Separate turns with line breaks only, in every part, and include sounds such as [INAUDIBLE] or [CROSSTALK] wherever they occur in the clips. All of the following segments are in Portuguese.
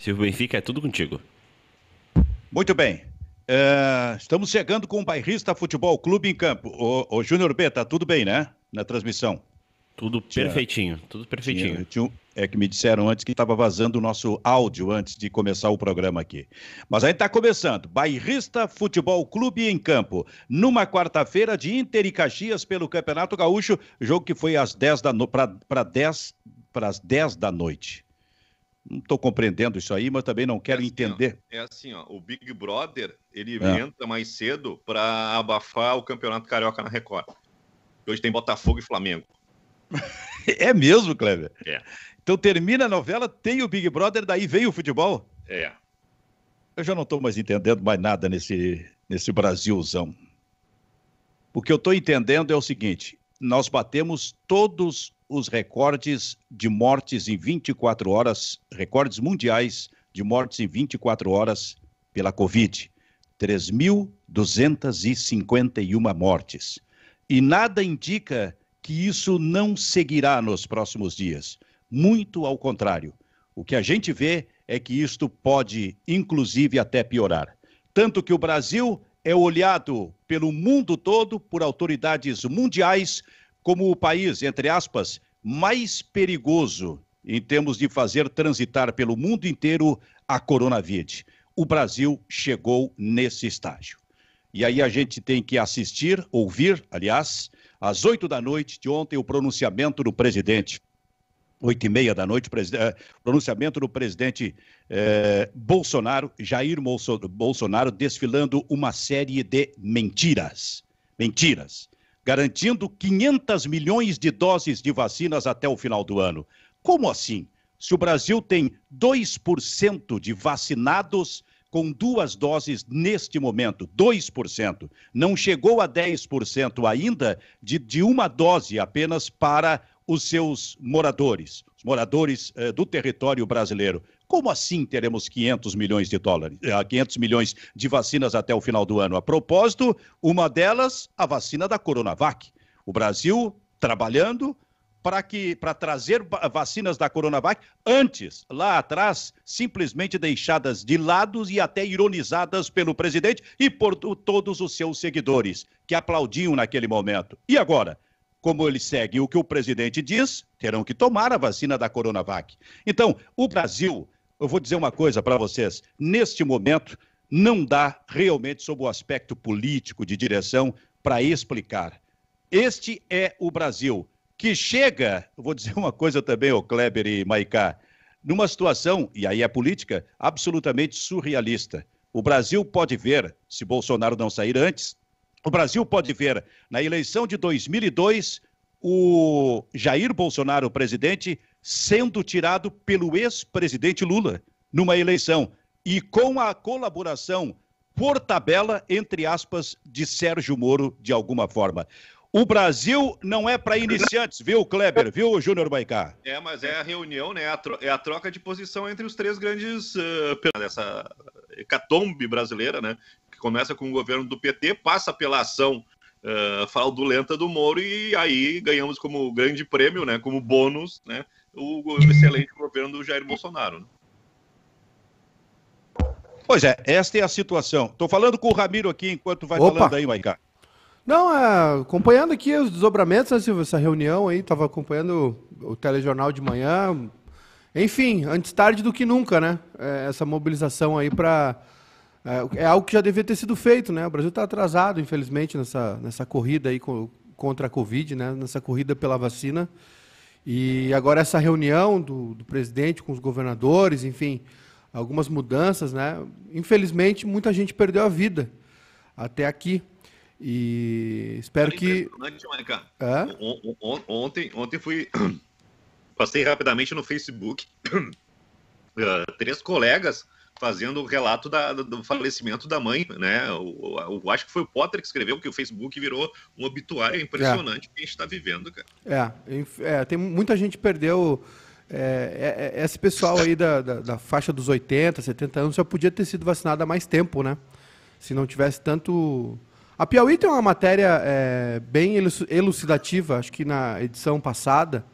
Silvio Benfica, é tudo contigo.
Muito bem. Uh, estamos chegando com o Bairrista Futebol Clube em campo. O, o Júnior B, tá tudo bem, né? Na transmissão. Tudo tinha, perfeitinho, tudo perfeitinho. Tinha, tinha, é que me disseram antes que estava vazando o nosso áudio antes de começar o programa aqui. Mas ainda está começando. Bairrista Futebol Clube em campo. Numa quarta-feira de Inter e Caxias pelo Campeonato Gaúcho, jogo que foi às 10 da no... para para as 10 da noite não estou compreendendo isso aí, mas também não é quero é assim, entender.
Ó, é assim, ó, o Big Brother ele é. entra mais cedo para abafar o campeonato carioca na Record. Hoje tem Botafogo e Flamengo.
[LAUGHS] é mesmo, Kleber? É. Então termina a novela, tem o Big Brother, daí vem o futebol? É. Eu já não estou mais entendendo mais nada nesse, nesse Brasilzão. O que eu estou entendendo é o seguinte: nós batemos todos os recordes de mortes em 24 horas, recordes mundiais de mortes em 24 horas pela Covid. 3.251 mortes. E nada indica que isso não seguirá nos próximos dias. Muito ao contrário. O que a gente vê é que isto pode, inclusive, até piorar. Tanto que o Brasil é olhado pelo mundo todo por autoridades mundiais como o país, entre aspas, mais perigoso em termos de fazer transitar pelo mundo inteiro a coronavírus. O Brasil chegou nesse estágio. E aí a gente tem que assistir, ouvir, aliás, às oito da noite de ontem, o pronunciamento do presidente oito e meia da noite, eh, pronunciamento do presidente eh, Bolsonaro, Jair Bolsonaro, desfilando uma série de mentiras. Mentiras. Garantindo 500 milhões de doses de vacinas até o final do ano. Como assim? Se o Brasil tem 2% de vacinados com duas doses neste momento, 2%. Não chegou a 10% ainda de, de uma dose apenas para os seus moradores, os moradores eh, do território brasileiro. Como assim teremos 500 milhões de dólares, 500 eh, milhões de vacinas até o final do ano? A propósito, uma delas, a vacina da Coronavac. O Brasil trabalhando para que para trazer vacinas da Coronavac antes, lá atrás, simplesmente deixadas de lado e até ironizadas pelo presidente e por todos os seus seguidores que aplaudiam naquele momento. E agora, como ele segue o que o presidente diz, terão que tomar a vacina da Coronavac. Então, o Brasil, eu vou dizer uma coisa para vocês, neste momento não dá realmente sob o aspecto político de direção para explicar. Este é o Brasil que chega, vou dizer uma coisa também, o Kleber e Maicá, numa situação, e aí é política, absolutamente surrealista. O Brasil pode ver, se Bolsonaro não sair antes, o Brasil pode ver na eleição de 2002 o Jair Bolsonaro, presidente, sendo tirado pelo ex-presidente Lula numa eleição e com a colaboração por tabela, entre aspas, de Sérgio Moro, de alguma forma. O Brasil não é para iniciantes, viu, Kleber? Viu, Júnior Baicá?
É, mas é a reunião, né? É a troca de posição entre os três grandes uh, dessa hecatombe brasileira, né? começa com o governo do PT, passa pela ação uh, fraudulenta do Moro e aí ganhamos como grande prêmio, né, como bônus, né, o excelente governo do Jair Bolsonaro. Né?
Pois é, esta é a situação. Estou falando com o Ramiro aqui enquanto vai Opa. falando aí, Maicá.
Não, é, acompanhando aqui os desdobramentos, né, essa reunião aí, estava acompanhando o telejornal de manhã. Enfim, antes tarde do que nunca, né? É, essa mobilização aí para é, é algo que já devia ter sido feito, né? O Brasil está atrasado, infelizmente, nessa, nessa corrida aí contra a Covid, né? Nessa corrida pela vacina. E agora essa reunião do, do presidente com os governadores, enfim, algumas mudanças, né? Infelizmente, muita gente perdeu a vida até aqui. E espero que. É?
Ontem, ontem fui. [CLEARS THROAT] Passei rapidamente no Facebook. [CLEARS THROAT] Eh, três colegas fazendo o relato da, do falecimento da mãe, né? O, o, acho que foi o Potter que escreveu que o Facebook virou um obituário é. impressionante é. que a gente está vivendo, cara.
É, é, tem muita gente perdeu. É, é, é, esse pessoal aí da, da, da, faixa dos 80, 70 anos já podia ter sido vacinado há mais tempo, né? Se não tivesse tanto. A Piauí tem uma matéria bem elucidativa, acho que na edição passada,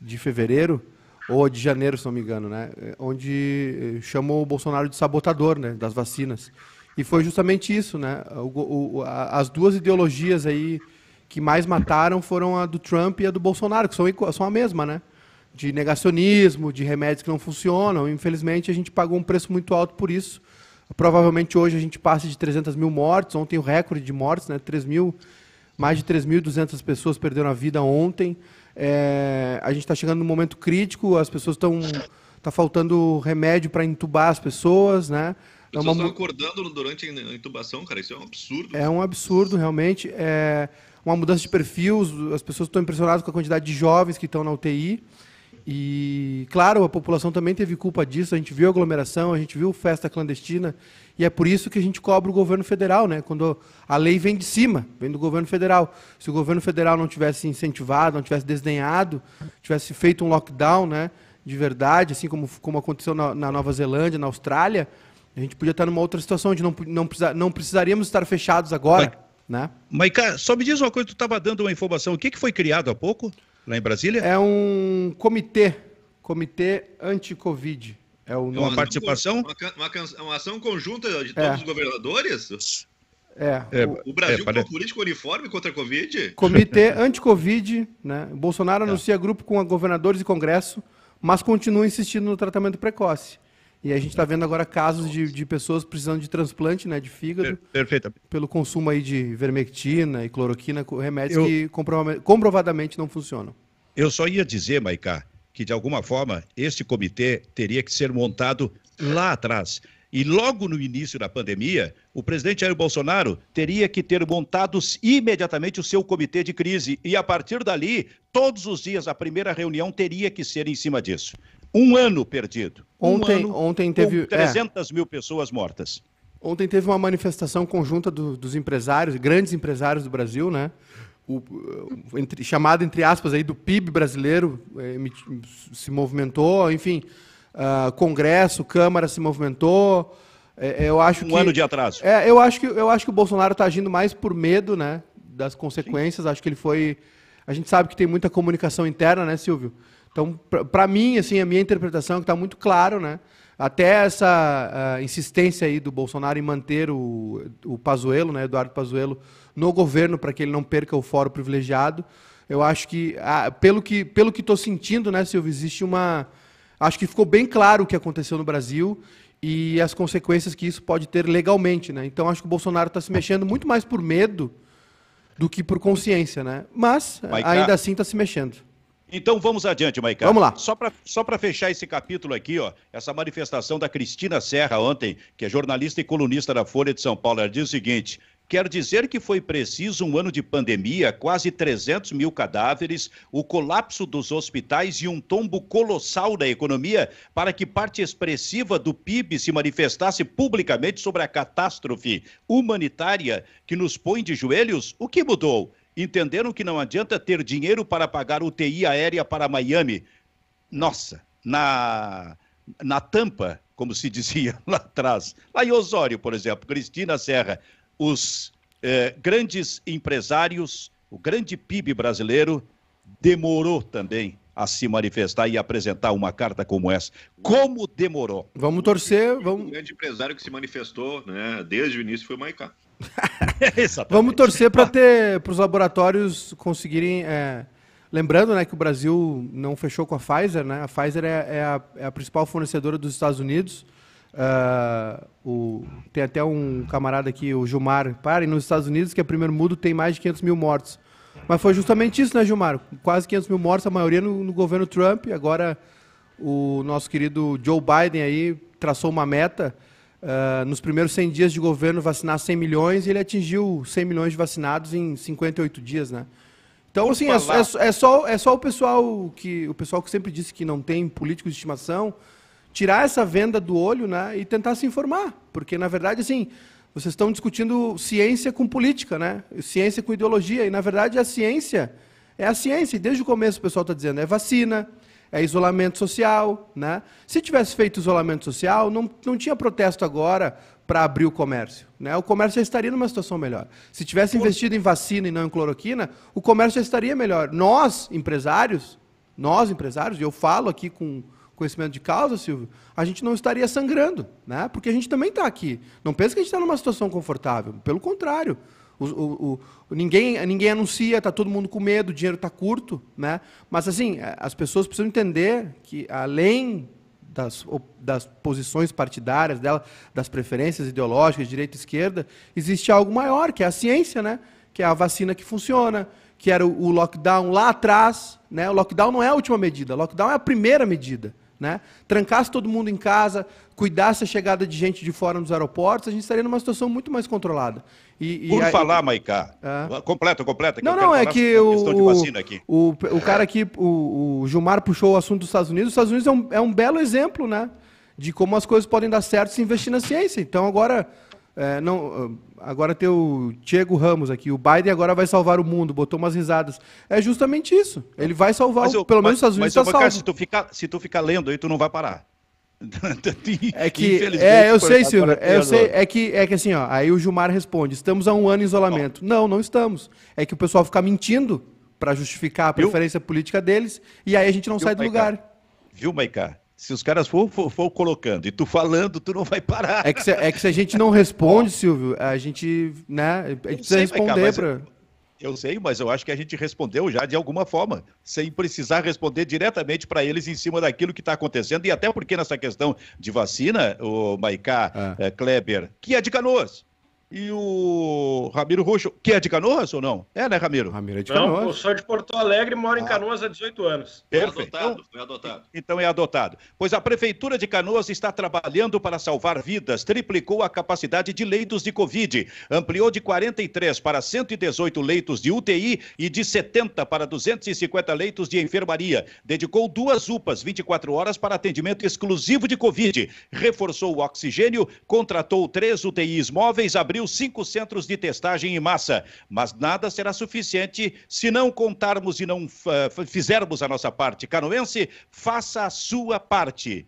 de fevereiro, ou de janeiro, se não me engano, né? É, onde eh, chamou o Bolsonaro de sabotador, né? Das vacinas. E foi justamente isso, né? O, o, a, as duas ideologias aí que mais mataram foram a do Trump e a do Bolsonaro, que são, são a mesma, né? De negacionismo, de remédios que não funcionam. Infelizmente, a gente pagou um preço muito alto por isso. Provavelmente hoje a gente passa de 300 mil mortes. Ontem o recorde de mortes, né? 3 mil, mais de 3.200 pessoas perderam a vida ontem. É, a gente está chegando num momento crítico, as pessoas estão. Está faltando remédio para entubar as pessoas, né? As pessoas é uma... estão
acordando durante a intubação, cara. Isso é um absurdo.
É um absurdo, realmente. É uma mudança de perfil, as pessoas estão impressionadas com a quantidade de jovens que estão na UTI. E, claro, a população também teve culpa disso, a gente viu aglomeração, a gente viu festa clandestina, e é por isso que a gente cobra o governo federal, né? Quando a lei vem de cima, vem do governo federal. Se o governo federal não tivesse incentivado, não tivesse desdenhado, tivesse feito um lockdown, né? De verdade, assim como, como aconteceu na, na Nova Zelândia, na Austrália, a gente podia estar numa outra situação onde não, não, precisa, não precisaríamos estar fechados agora, Mas, né? Maica, só me diz uma coisa, tu estava dando uma informação, o que, que foi criado há pouco? lá em Brasília? É um comitê, Comitê Anti-Covid. É, o é uma participação? Uma,
uma, uma, ação conjunta de é. todos é. os governadores?
É. é. O, o Brasil é, parece... com
política uniforme contra a Covid? Comitê
anti-Covid, né? Bolsonaro é. anuncia grupo com governadores e congresso, mas continua insistindo no tratamento precoce. E a gente está vendo agora casos de, de, pessoas precisando de transplante né, de fígado. Perfeito. Pelo consumo aí de vermectina e cloroquina, remédios Eu... que comprovadamente não funcionam.
Eu só ia dizer, Maicá, que de alguma forma este comitê teria que ser montado lá atrás. E logo no início da pandemia, o presidente Jair Bolsonaro teria que ter montado imediatamente o seu comitê de crise. E a partir dali, todos os dias, a primeira reunião teria que ser em cima disso. Um ano perdido.
Ontem, um ano ontem teve. 300 é. mil pessoas mortas. Ontem teve uma manifestação conjunta do, dos empresários, grandes empresários do Brasil, né? O, entre, chamado, entre aspas, aí, do PIB brasileiro, é, se movimentou, enfim. Uh, Congresso, Câmara se movimentou. É, é, eu acho um que, ano de atraso. É, eu acho que eu acho que o Bolsonaro está agindo mais por medo, né, das consequências. Sim. Acho que ele foi. A gente sabe que tem muita comunicação interna, né, Silvio? Então, para mim, assim, a minha interpretação é que está muito claro, né? Até essa ah, insistência aí do Bolsonaro em manter o, o Pazuello, né, Eduardo Pazuello, no governo para que ele não perca o fórum privilegiado. Eu acho que, ah, pelo que pelo que estou sentindo, né, Silvio, existe uma... Acho que ficou bem claro o que aconteceu no Brasil e as consequências que isso pode ter legalmente. Né? Então, acho que o Bolsonaro está se mexendo muito mais por medo do que por consciência. Né? Mas, ainda assim, está se mexendo.
Então vamos adiante, Maicon. Vamos lá. Só para só fechar esse capítulo aqui, ó, essa manifestação da Cristina Serra ontem, que é jornalista e colunista da Folha de São Paulo, ela diz o seguinte: Quer dizer que foi preciso um ano de pandemia, quase 300 mil cadáveres, o colapso dos hospitais e um tombo colossal da economia para que parte expressiva do PIB se manifestasse publicamente sobre a catástrofe humanitária que nos põe de joelhos? O que mudou? entenderam que não adianta ter dinheiro para pagar UTI aérea para Miami. Nossa, na, na tampa, como se dizia [LAUGHS] lá atrás. Lá em Osório, por exemplo, Cristina Serra, os eh, grandes empresários, o grande PIB brasileiro, demorou também a se manifestar e apresentar uma carta como essa.
Como demorou? Vamos torcer, vamos. O grande
empresário que se manifestou, né, desde o
início foi o Maicá.
[LAUGHS] Vamos torcer para ter para os laboratórios conseguirem. É, lembrando, né, que o Brasil não fechou com a Pfizer, né? A Pfizer é, é, a, é a, principal fornecedora dos Estados Unidos. Uh, o, tem até um camarada aqui, o Gilmar, parem nos Estados Unidos que é primeiro mudo tem mais de 500 mil mortos. Mas foi justamente isso, né, Gilmar? Quase 500 mil mortos, a maioria no, no governo Trump. Agora o nosso querido Joe Biden aí traçou uma meta uh, nos primeiros 100 dias de governo vacinar 100 milhões e ele atingiu 100 milhões de vacinados em 58 dias, né? Então, assim, é, é, é, só, é só o pessoal que o pessoal que sempre disse que não tem político de estimação tirar essa venda do olho, né, e tentar se informar, porque na verdade, assim, vocês estão discutindo ciência com política, né? Ciência com ideologia e na verdade a ciência é a ciência. E desde o começo o pessoal está dizendo é vacina, é isolamento social, né? Se tivesse feito isolamento social, não, não tinha protesto agora para abrir o comércio, né? O comércio já estaria numa situação melhor. Se tivesse investido em vacina e não em cloroquina, o comércio já estaria melhor. Nós, empresários, nós empresários, e eu falo aqui com conhecimento de causa, Silvio, a gente não estaria sangrando, né? Porque a gente também está aqui. Não pensa que a gente está numa situação confortável. Pelo contrário, o, o, o, ninguém, ninguém anuncia, está todo mundo com medo, o dinheiro está curto, né? Mas assim, as pessoas precisam entender que além das, das posições partidárias dela, das preferências ideológicas, direita e esquerda, existe algo maior, que é a ciência, né? Que é a vacina que funciona, que era o, o lockdown lá atrás, né? O lockdown não é a última medida, o lockdown é a primeira medida. Né? Trancasse todo mundo em casa, cuidasse a chegada de gente de fora nos aeroportos, a gente estaria numa situação muito mais controlada. E, e Por aí... falar,
Maicá, é. completa, completa. Não, não, é que o,
o, o cara aqui, o, o, Gilmar puxou o assunto dos Estados Unidos. Os Estados Unidos é um, é um belo exemplo, né? De como as coisas podem dar certo se investir na ciência. Então agora... É, não, ah, agora tem o Diego Ramos aqui. O Biden agora vai salvar o mundo. Botou umas risadas. É justamente isso. Ele vai salvar, mas, o, pelo mas, menos os Estados Unidos mas, tá mas, salvo. Cara, se tu,
ficar, se tu ficar lendo aí, tu não vai parar.
[LAUGHS] é que é, eu sei, Silvio, é, eu sei, é que é que assim, ó, aí o Gilmar responde: "Estamos há um ano em isolamento". Não, não, não estamos. É que o pessoal fica mentindo para justificar a preferência Viu? política deles e aí a gente não Viu, sai do Maica? lugar.
Viu, Maiká? Se os caras for, for, for, colocando e tu falando, tu não vai
parar. É que se, é que se a gente não responde, [LAUGHS] Silvio, a gente, né, a gente precisa sei, responder para
eu sei, mas eu acho que a gente respondeu já de alguma forma, sem precisar responder diretamente para eles em cima daquilo que está acontecendo. E até porque nessa questão de vacina, o Maiká é. É, Kleber, que é de Canoas e o Ramiro Roxo, que é de Canoas ou não? É, né, Ramiro? Ramiro é de Canoas. Não, sou de Porto Alegre e moro em ah. Canoas há 18 anos. Perfeito. Foi adotado, foi adotado. Então, então é adotado. Pois a Prefeitura de Canoas está trabalhando para salvar vidas, triplicou a capacidade de leitos de Covid, ampliou de 43 para 118 leitos de UTI e de 70 para 250 leitos de enfermaria. Dedicou duas UPAs 24 horas para atendimento exclusivo de Covid, reforçou o oxigênio, contratou três UTIs móveis, abriu abriu cinco centros de testagem em massa, mas nada será suficiente se não contarmos e não uh, fizermos a nossa parte. Canoense, faça a sua parte.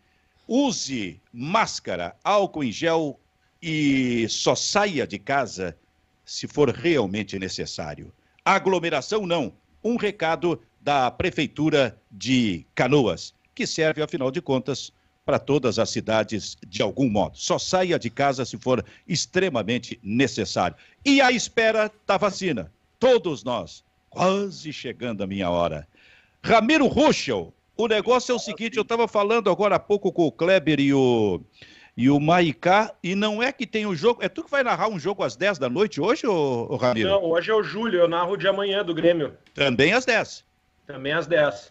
Use máscara, álcool em gel e só saia de casa se for realmente necessário. Aglomeração não. Um recado da Prefeitura de Canoas, que serve, afinal de contas, para todas as cidades de algum modo. Só saia de casa se for extremamente necessário. E à espera da vacina. Todos nós, quase chegando a minha hora. Ramiro Ruschel, o negócio é o seguinte, eu estava falando agora há pouco com o Kleber e o, e o Maicá, e não é que tem o um jogo. É tu que vai narrar um jogo às 10 da noite hoje, ô, ô Ramiro? Não, hoje é o Júlio, eu narro de amanhã do Grêmio. Também às 10.
Também às 10.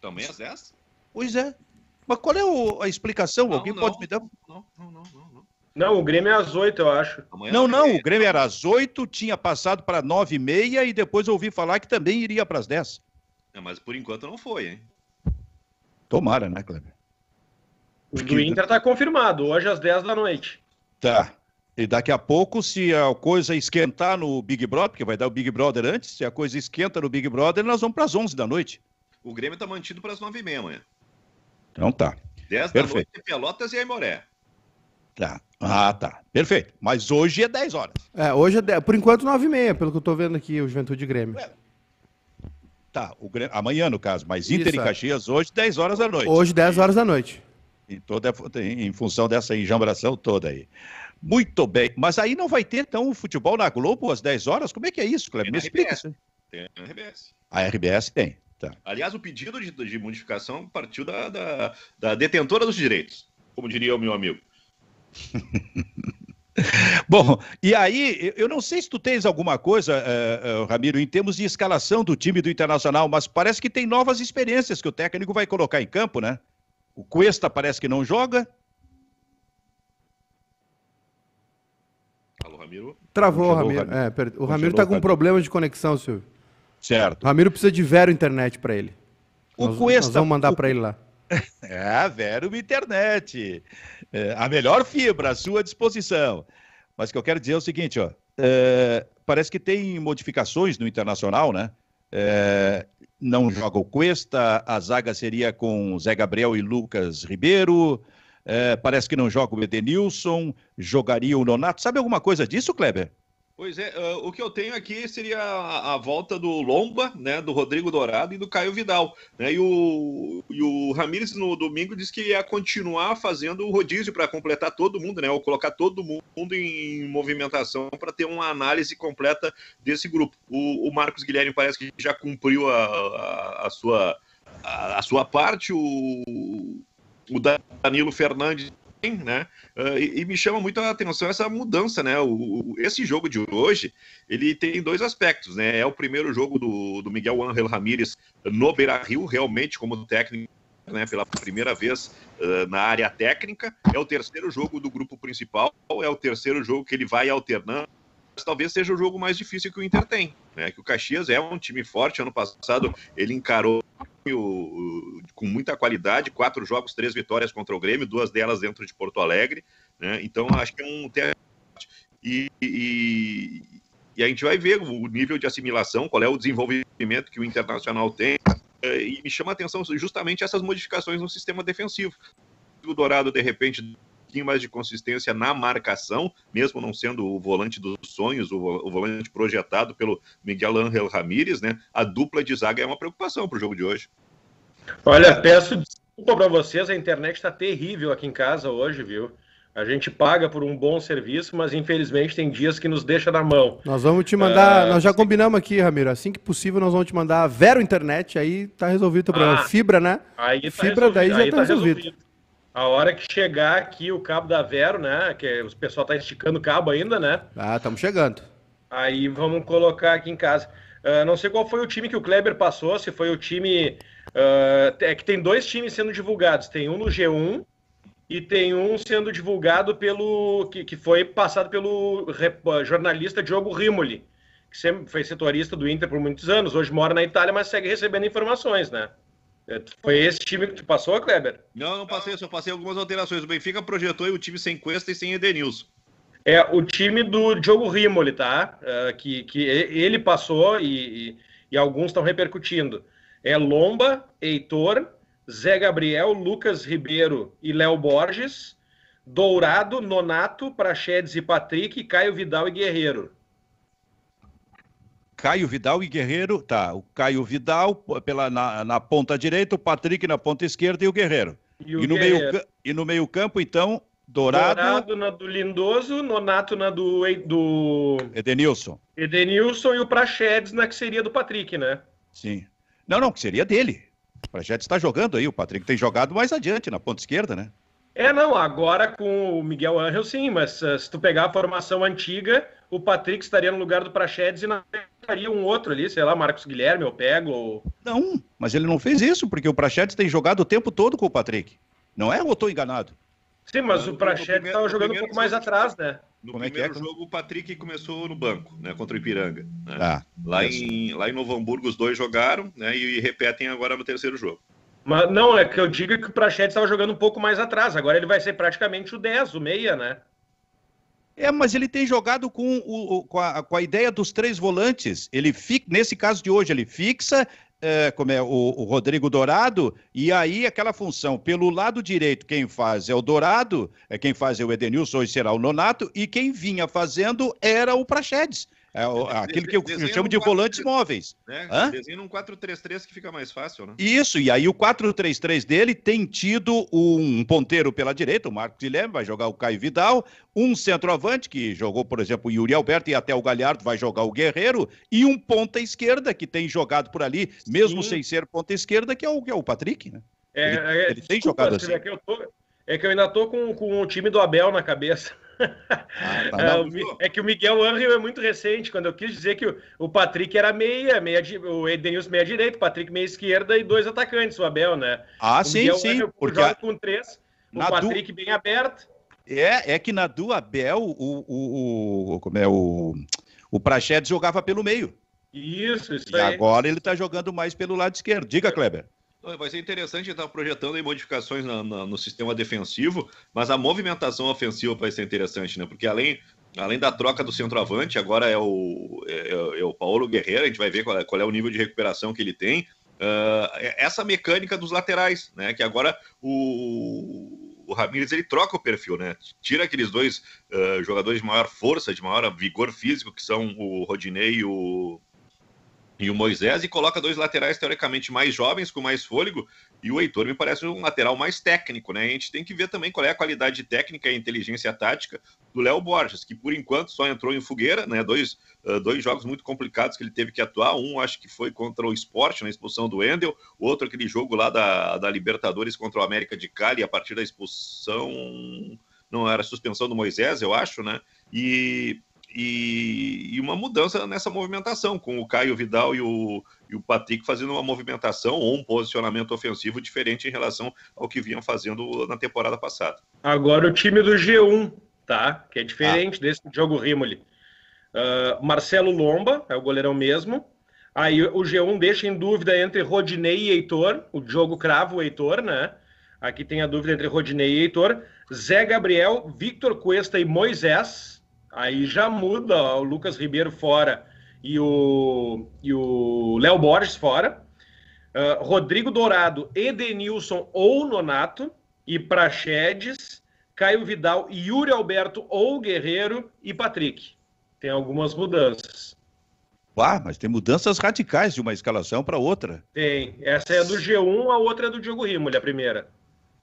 Também às 10? Pois é.
Mas qual é o, a explicação? Não, Alguém não, pode me dar? Não, não, não, não. Não, o Grêmio é às oito, eu acho. Amanhã não, é não, o Grêmio era às oito, tinha passado para nove e meia e depois ouvi falar que também iria para as dez.
É, mas por enquanto não foi, hein?
Tomara, né, Kleber? O do Inter está confirmado, hoje às 10 da noite. Tá. E daqui a pouco, se a coisa esquentar no Big Brother, porque vai dar o Big Brother antes, se a coisa esquenta no Big Brother, nós vamos para as 11 da noite.
O Grêmio está mantido para as 9 e meia amanhã.
Então
tá. 10 da Perfeito. noite, Pelotas e Aimoré. Tá. Ah, tá. Perfeito. Mas hoje é 10 horas.
É, hoje é 10, por enquanto 9 e meia, pelo que eu tô vendo aqui, o Juventude Grêmio. É.
Tá, o Grêmio, amanhã no caso, mas Inter Isso, e é. Caxias hoje, 10 horas da noite. Hoje, 10 horas da noite. Em, toda, em função dessa enjambração toda aí. Muito bem. Mas aí não vai ter, então, o futebol na Globo às 10 horas? Como é que é isso, Cleber? Me explica. Tem a RBS. A RBS tem. Tá.
Aliás, o pedido de, de modificação partiu da, da, da detentora dos direitos, como diria o meu amigo. [LAUGHS]
Bom, e aí, eu não sei se tu tens alguma coisa, uh, uh, Ramiro, em termos de escalação do time do Internacional, mas parece que tem novas experiências que o técnico vai colocar em campo, né? O Cuesta parece que não joga. Alô, Ramiro? Travou, Ramiro. Ramiro. É, per... O Ramiro está com um
problema de conexão, Silvio. Certo. O Ramiro precisa de Vero Internet para ele.
O nós, Cuesta, nós vamos
mandar para ele lá.
[LAUGHS] É, Vero Internet. É, a melhor fibra à sua disposição. Mas o que eu quero dizer é o seguinte, ó. É, parece que tem modificações no Internacional, né? É, não joga o Cuesta, a zaga seria com Zé Gabriel e Lucas Ribeiro, é, parece que não joga o Edenilson, jogaria o Nonato. Sabe alguma coisa disso, Kleber?
Pois é, uh, o que eu tenho aqui seria a, a, volta do Lomba, né, do Rodrigo Dourado e do Caio Vidal. Né, e o, e o Ramires no domingo disse que ia continuar fazendo o rodízio para completar todo mundo, né, ou colocar todo mundo em movimentação para ter uma análise completa desse grupo. O, o Marcos Guilherme parece que já cumpriu a, a, a sua, a, a sua parte, o, o Danilo Fernandes né? Uh, e, e, me chama muito a atenção essa mudança, né? O, o, esse jogo de hoje, ele tem dois aspectos, né? É o primeiro jogo do, do Miguel Ángel Ramírez no Beira-Rio, realmente como técnico né, pela primeira vez uh, na área técnica. É o terceiro jogo do grupo principal, é o terceiro jogo que ele vai alternando. Talvez seja o jogo mais difícil que o Inter tem, né? Que o Caxias é um time forte. Ano passado ele encarou com muita qualidade, quatro jogos, três vitórias contra o Grêmio, duas delas dentro de Porto Alegre, né? Então acho que é um e, e, e, a gente vai ver o nível de assimilação, qual é o desenvolvimento que o Internacional tem eh, e me chama a atenção justamente essas modificações no sistema defensivo. O Dourado de repente pouquinho mais de consistência na marcação, mesmo não sendo o volante dos sonhos, o volante projetado pelo Miguel Ángel Ramírez, né?
A dupla de zaga é uma preocupação para o jogo de hoje. Olha, peço desculpa para vocês, a internet está terrível aqui em casa hoje, viu? A gente paga por um bom serviço, mas infelizmente tem dias que nos deixa na mão.
Nós vamos te mandar, uh, nós já combinamos aqui, Ramiro, assim que possível nós vamos te mandar a Vero Internet, aí tá resolvido o problema. Ah, Fibra, né?
Aí tá Fibra, daí já aí tá, tá resolvido. resolvido. A hora que chegar aqui o cabo da Vero, né? Que os pessoal tá esticando o cabo ainda, né?
Ah, estamos chegando.
Aí vamos colocar aqui em casa. Uh, não sei qual foi o time que o Kleber passou, se foi o time. Uh, é que tem dois times sendo divulgados. Tem um no G1 e tem um sendo divulgado pelo. que, que foi passado pelo rep, jornalista Diogo Rimoli, que sempre foi setorista do Inter por muitos anos. Hoje mora na Itália, mas segue recebendo informações, né? É, foi esse time que tu passou, Kleber?
Não, não passei, só passei algumas alterações. O Benfica projetou o time sem Cuesta e sem Edenilson. É, o
time do Diogo Rimoli, tá? Uh, que, que ele passou e, e, e alguns estão repercutindo. É Lomba, Heitor, Zé Gabriel, Lucas Ribeiro e Léo Borges, Dourado, Nonato, Praxedes e Patrick, Caio Vidal e Guerreiro.
Caio Vidal e Guerreiro, tá, o Caio Vidal pela, na, na ponta direita, o Patrick na ponta esquerda e o Guerreiro. E, o no, Guerreiro. Meio, e no meio campo, então, Dourado... Dourado na do
Lindoso, Nonato
na do, do... Edenilson. Edenilson e o Prachedes na que seria do Patrick, né? Sim. Não, não, que seria dele. O Prachedes está jogando aí, o Patrick tem jogado mais adiante, na ponta esquerda, né?
É, não, agora com o Miguel Angel sim, mas eh, se tu pegar a formação antiga, o Patrick estaria no lugar do Praxedes e não estaria um outro ali, sei lá, Marcos Guilherme, eu pego. Ou...
Não, mas ele não fez isso, porque o Praxedes tem jogado o tempo todo com o Patrick. Não é? Ou estou enganado? Sim, mas o Praxedes
estava jogando um pouco mais atrás, né? No Como é é
primeiro é é? jogo, o Patrick começou no banco,
né? Contra o Ipiranga. Né? Ah, lá, é assim. em, lá em Novo
Hamburgo,
os dois jogaram, né? E repetem agora no terceiro jogo. Mas não, é que eu digo que o Prachete estava jogando um pouco mais atrás. Agora ele vai ser praticamente o 10, o meia, né?
É, mas ele tem jogado com, o, com, a, com a ideia dos três volantes. Ele fica, nesse caso de hoje, ele fixa é, como é o, o, Rodrigo Dourado, e aí aquela função, pelo lado direito, quem faz é o Dourado, é quem faz é o Edenilson, hoje será o Nonato, e quem vinha fazendo era o Praxedes. É, o, que eu, eu chamo de 4, volantes 3, móveis. Né? Hã?
Desenha um 4-3-3 que fica mais fácil, né?
Isso, e aí o 4-3-3 dele tem tido um ponteiro pela direita, o Marcos Guilherme vai jogar o Caio Vidal, um centroavante que jogou, por exemplo, o Yuri Alberto e até o Galhardo vai jogar o Guerreiro, e um ponta esquerda que tem jogado por ali, mesmo Sim. sem ser ponta esquerda, que é o, que é o Patrick, né? É, ele, é, ele desculpa, tem jogado assim. É
que, eu tô, é que eu ainda tô com, com o time do Abel na cabeça. Ah, tá é, o, é, que o Miguel Angel é muito recente. Quando eu quis dizer que o, o Patrick era meia, meia o Edenilson meia direita, o Patrick meia esquerda e dois atacantes, o Abel, né?
Ah, o sim, Miguel sim. Angel, porque joga
com três, o Patrick du... bem aberto.
É, é que na do Abel, o, o, o, como é, o, o Prachedes jogava pelo meio.
Isso, isso
e aí.
agora ele está jogando mais pelo lado esquerdo. Diga, Kleber.
Vai ser interessante estar projetando aí modificações na, na, no sistema defensivo, mas a movimentação ofensiva vai ser interessante, né? Porque além, além da troca do centroavante, agora é o, é, é, é o Paulo Guerreiro, a gente vai ver qual é, qual é o nível de recuperação que ele tem. Uh, essa mecânica dos laterais, né? Que agora o, o Ramires ele troca o perfil, né? Tira aqueles dois uh, jogadores de maior força, de maior vigor físico, que são o Rodinei e o e o Moisés e coloca dois laterais teoricamente mais jovens, com mais fôlego, e o Heitor me parece um lateral mais técnico, né? A gente tem que ver também qual é a qualidade técnica e inteligência tática do Léo Borges, que por enquanto só entrou em fogueira, né? Dois, uh, dois jogos muito complicados que ele teve que atuar. Um acho que foi contra o esporte, na expulsão do Endel, outro aquele jogo lá da, da Libertadores contra o América de Cali, a partir da expulsão. Não, era suspensão do Moisés, eu acho, né? E e, e, uma mudança nessa movimentação, com o Caio Vidal e o, e o Patrick fazendo uma movimentação ou um posicionamento ofensivo diferente em relação ao que vinham
fazendo na temporada passada. Agora o time do G1, tá? Que é diferente ah. desse jogo Rimoli. Uh, ah, Marcelo Lomba é o goleirão mesmo. Aí o G1 deixa em dúvida entre Rodinei e Heitor, o jogo cravo o Heitor, né? Aqui tem a dúvida entre Rodinei e Heitor. Zé Gabriel, Victor Cuesta e Moisés. Aí já muda ó, o Lucas Ribeiro fora e o e o Léo Borges fora. Uh, Rodrigo Dourado, Edenilson ou Nonato e Praxedes, Caio Vidal, Yuri Alberto ou Guerreiro e
Patrick. Tem
algumas mudanças.
Ah, mas tem mudanças radicais de uma escalação para outra.
Tem. Essa é do G1, a outra é do Diogo Rimoli, a primeira.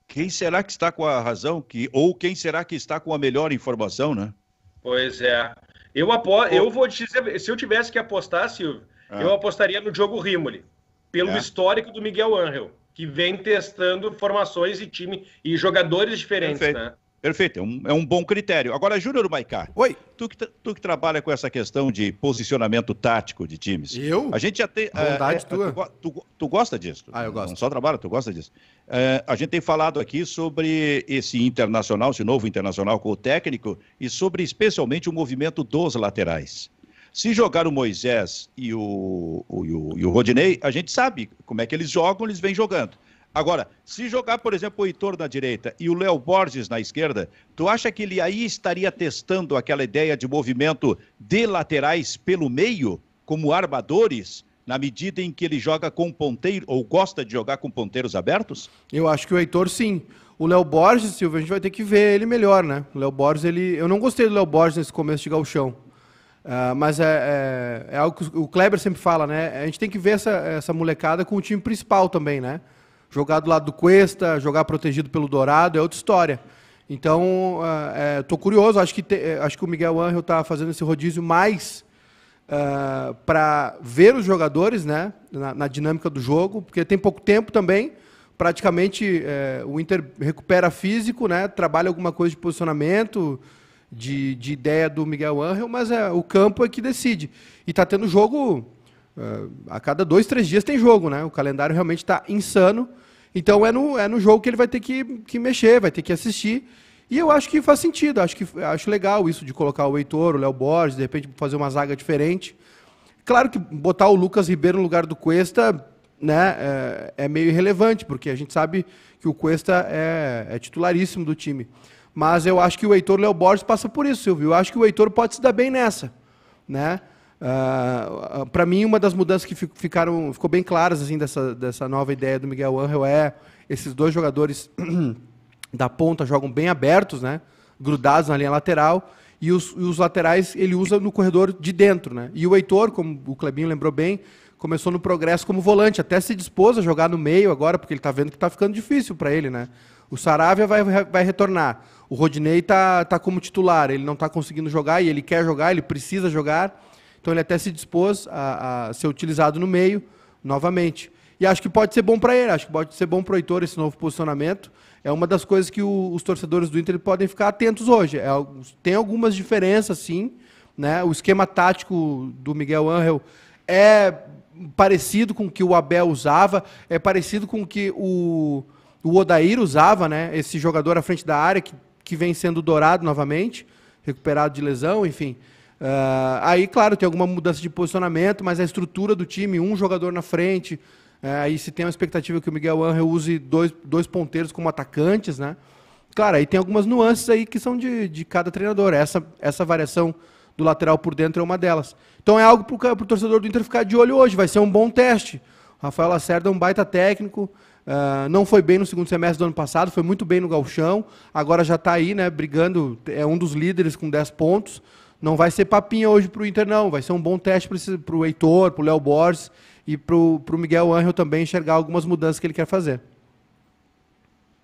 Quem será que está com a razão que ou quem será que está com a melhor informação, né?
Pois é. Eu, apo... eu vou te dizer, se eu tivesse que apostar, Silvio, ah. eu apostaria no Diogo Rimoli, pelo é. histórico do Miguel Angel, que vem testando formações e time e jogadores diferentes, Perfeito.
né? Perfeito, é um, é um bom critério. Agora, Júnior Maicá, Oi. Tu, que, tu que trabalha com essa questão de posicionamento tático de times. Eu? A gente já tem. É, Vontade é, tua. Tu, tu, tu, gosta disso? Ah, eu gosto. Não só trabalha, tu gosta disso. É, a gente tem falado aqui sobre esse internacional, esse novo internacional com o técnico, e sobre especialmente o movimento dos laterais. Se jogar o Moisés e o, o, e o, e o Rodinei, a gente sabe como é que eles jogam, eles vêm jogando. Agora, se jogar, por exemplo, o Heitor na direita e o Léo Borges na esquerda, tu acha que ele aí estaria testando aquela ideia de movimento de laterais pelo meio, como armadores? na medida
em que ele joga com
ponteiro ou gosta de jogar com ponteiros abertos?
Eu acho que o Heitor sim. O Léo Borges, Silvio, a gente vai ter que ver ele melhor, né? O Léo Borges, ele... eu não gostei do Léo Borges nesse começo de galchão. Uh, ah, mas é, é, é, algo que o Kleber sempre fala, né? A gente tem que ver essa, essa molecada com o time principal também, né? Jogar do lado do Cuesta, jogar protegido pelo Dourado, é outra história. Então, estou é, é curioso. Acho que, te, é, acho que o Miguel Angel está fazendo esse rodízio mais uh, é, para ver os jogadores né, na, na, dinâmica do jogo, porque tem pouco tempo também. Praticamente, o Inter recupera físico, né, trabalha alguma coisa de posicionamento, de, de ideia do Miguel Angel, mas o campo é que decide. E está tendo jogo uh, a cada dois, três dias tem jogo, né? O calendário realmente está insano. Então é no, é no jogo que ele vai ter que, que mexer, vai ter que assistir. E eu acho que faz sentido, acho que acho legal isso de colocar o Heitor, o Léo Borges, de repente fazer uma zaga diferente. Claro que botar o Lucas Ribeiro no lugar do Cuesta né, é, é meio irrelevante, porque a gente sabe que o Cuesta é, é titularíssimo do time. Mas eu acho que o Heitor Léo Borges passa por isso, Silvio. Eu acho que o Heitor pode se dar bem nessa. Né? Uh, ah, para mim, uma das mudanças que ficaram, ficou bem claras assim, dessa, dessa nova ideia do Miguel Angel é esses dois jogadores [CLEARS THROAT] da ponta jogam bem abertos, né? grudados na linha lateral, e os, e os, laterais ele usa no corredor de dentro. Né? E o Heitor, como o Clebinho lembrou bem, começou no progresso como volante, até se dispôs a jogar no meio agora, porque ele está vendo que está ficando difícil para ele. Né? O Saravia vai, vai retornar. O Rodinei está tá como titular, ele não está conseguindo jogar e ele quer jogar, ele precisa jogar. Então ele até se dispôs a, a ser utilizado no meio novamente. E acho que pode ser bom para ele, acho que pode ser bom para o Heitor esse novo posicionamento. É uma das coisas que o, os torcedores do Inter podem ficar atentos hoje. É, tem algumas diferenças, sim. Né? O esquema tático do Miguel Angel é parecido com o que o Abel usava, é parecido com o que o, o Odair usava, né? esse jogador à frente da área que, que vem sendo dourado novamente, recuperado de lesão, enfim. Uh, aí, claro, tem alguma mudança de posicionamento, mas a estrutura do time, um jogador na frente. É, aí se tem uma expectativa que o Miguel Angel use dois, dois ponteiros como atacantes, né? Claro, aí tem algumas nuances aí que são de, de cada treinador. Essa, essa variação do lateral por dentro é uma delas. Então é algo para o torcedor do Inter ficar de olho hoje. Vai ser um bom teste. O Rafael Lacerda é um baita técnico. Uh, não foi bem no segundo semestre do ano passado, foi muito bem no galchão. Agora já está aí, né, brigando. É um dos líderes com 10 pontos não vai ser papinha hoje para o Inter, não. Vai ser um bom teste para o Heitor, para o Léo Borges e para o Miguel Angel também enxergar algumas mudanças que ele quer fazer.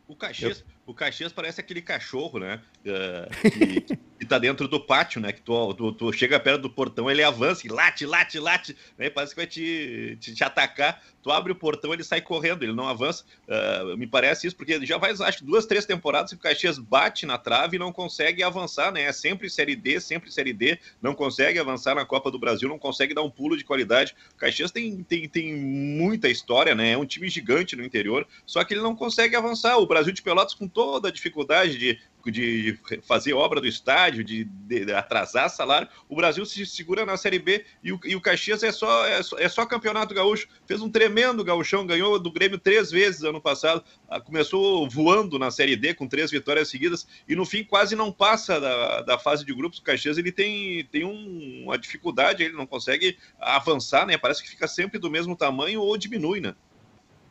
O Caxias,
Eu... o Caxias parece aquele cachorro, né? que, que tá dentro do pátio, né? Que tu, tu, tu, chega perto do portão, ele avança e late, late, late, né? Parece que vai te, te, te atacar. Tu abre o portão, ele sai correndo, ele não avança. Uh, me parece isso, porque já faz, acho, duas, três temporadas que o Caxias bate na trave e não consegue avançar, né? É sempre Série D, sempre Série D, não consegue avançar na Copa do Brasil, não consegue dar um pulo de qualidade. O Caxias tem, tem, tem muita história, né? É um time gigante no interior, só que ele não consegue avançar. O Brasil de Pelotas, com toda a dificuldade de de fazer obra do estádio, de, de, atrasar salário. O Brasil se segura na Série B e o, e o Caxias é só, é só, é, só, campeonato gaúcho. Fez um tremendo gauchão, ganhou do Grêmio três vezes ano passado. Ah, começou voando na Série D com três vitórias seguidas e no fim quase não passa da, da fase de grupos. O Caxias ele tem, tem um, uma dificuldade, ele não consegue avançar, né? Parece que fica sempre do mesmo
tamanho ou diminui, né?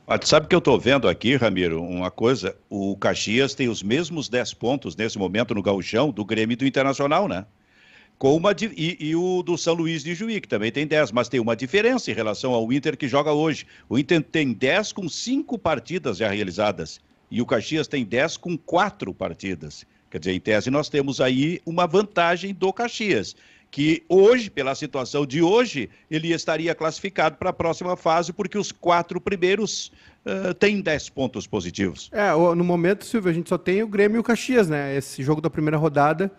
Olha, sabe que eu estou vendo aqui, Ramiro, uma coisa? O Caxias tem os mesmos 10 pontos nesse momento no gauchão do Grêmio do Internacional, né? Com uma e, e, o do São Luís de Juí, que também tem 10, mas tem uma diferença em relação ao Inter que joga hoje. O Inter tem 10 com 5 partidas já realizadas e o Caxias tem 10 com 4 partidas. Quer dizer, em tese, nós temos aí uma vantagem do Caxias que hoje, pela situação de hoje, ele estaria classificado para a próxima fase, porque os quatro primeiros uh, têm dez pontos positivos.
É, no momento, Silvio, a gente só tem o Grêmio e o Caxias, né? Esse jogo da primeira rodada,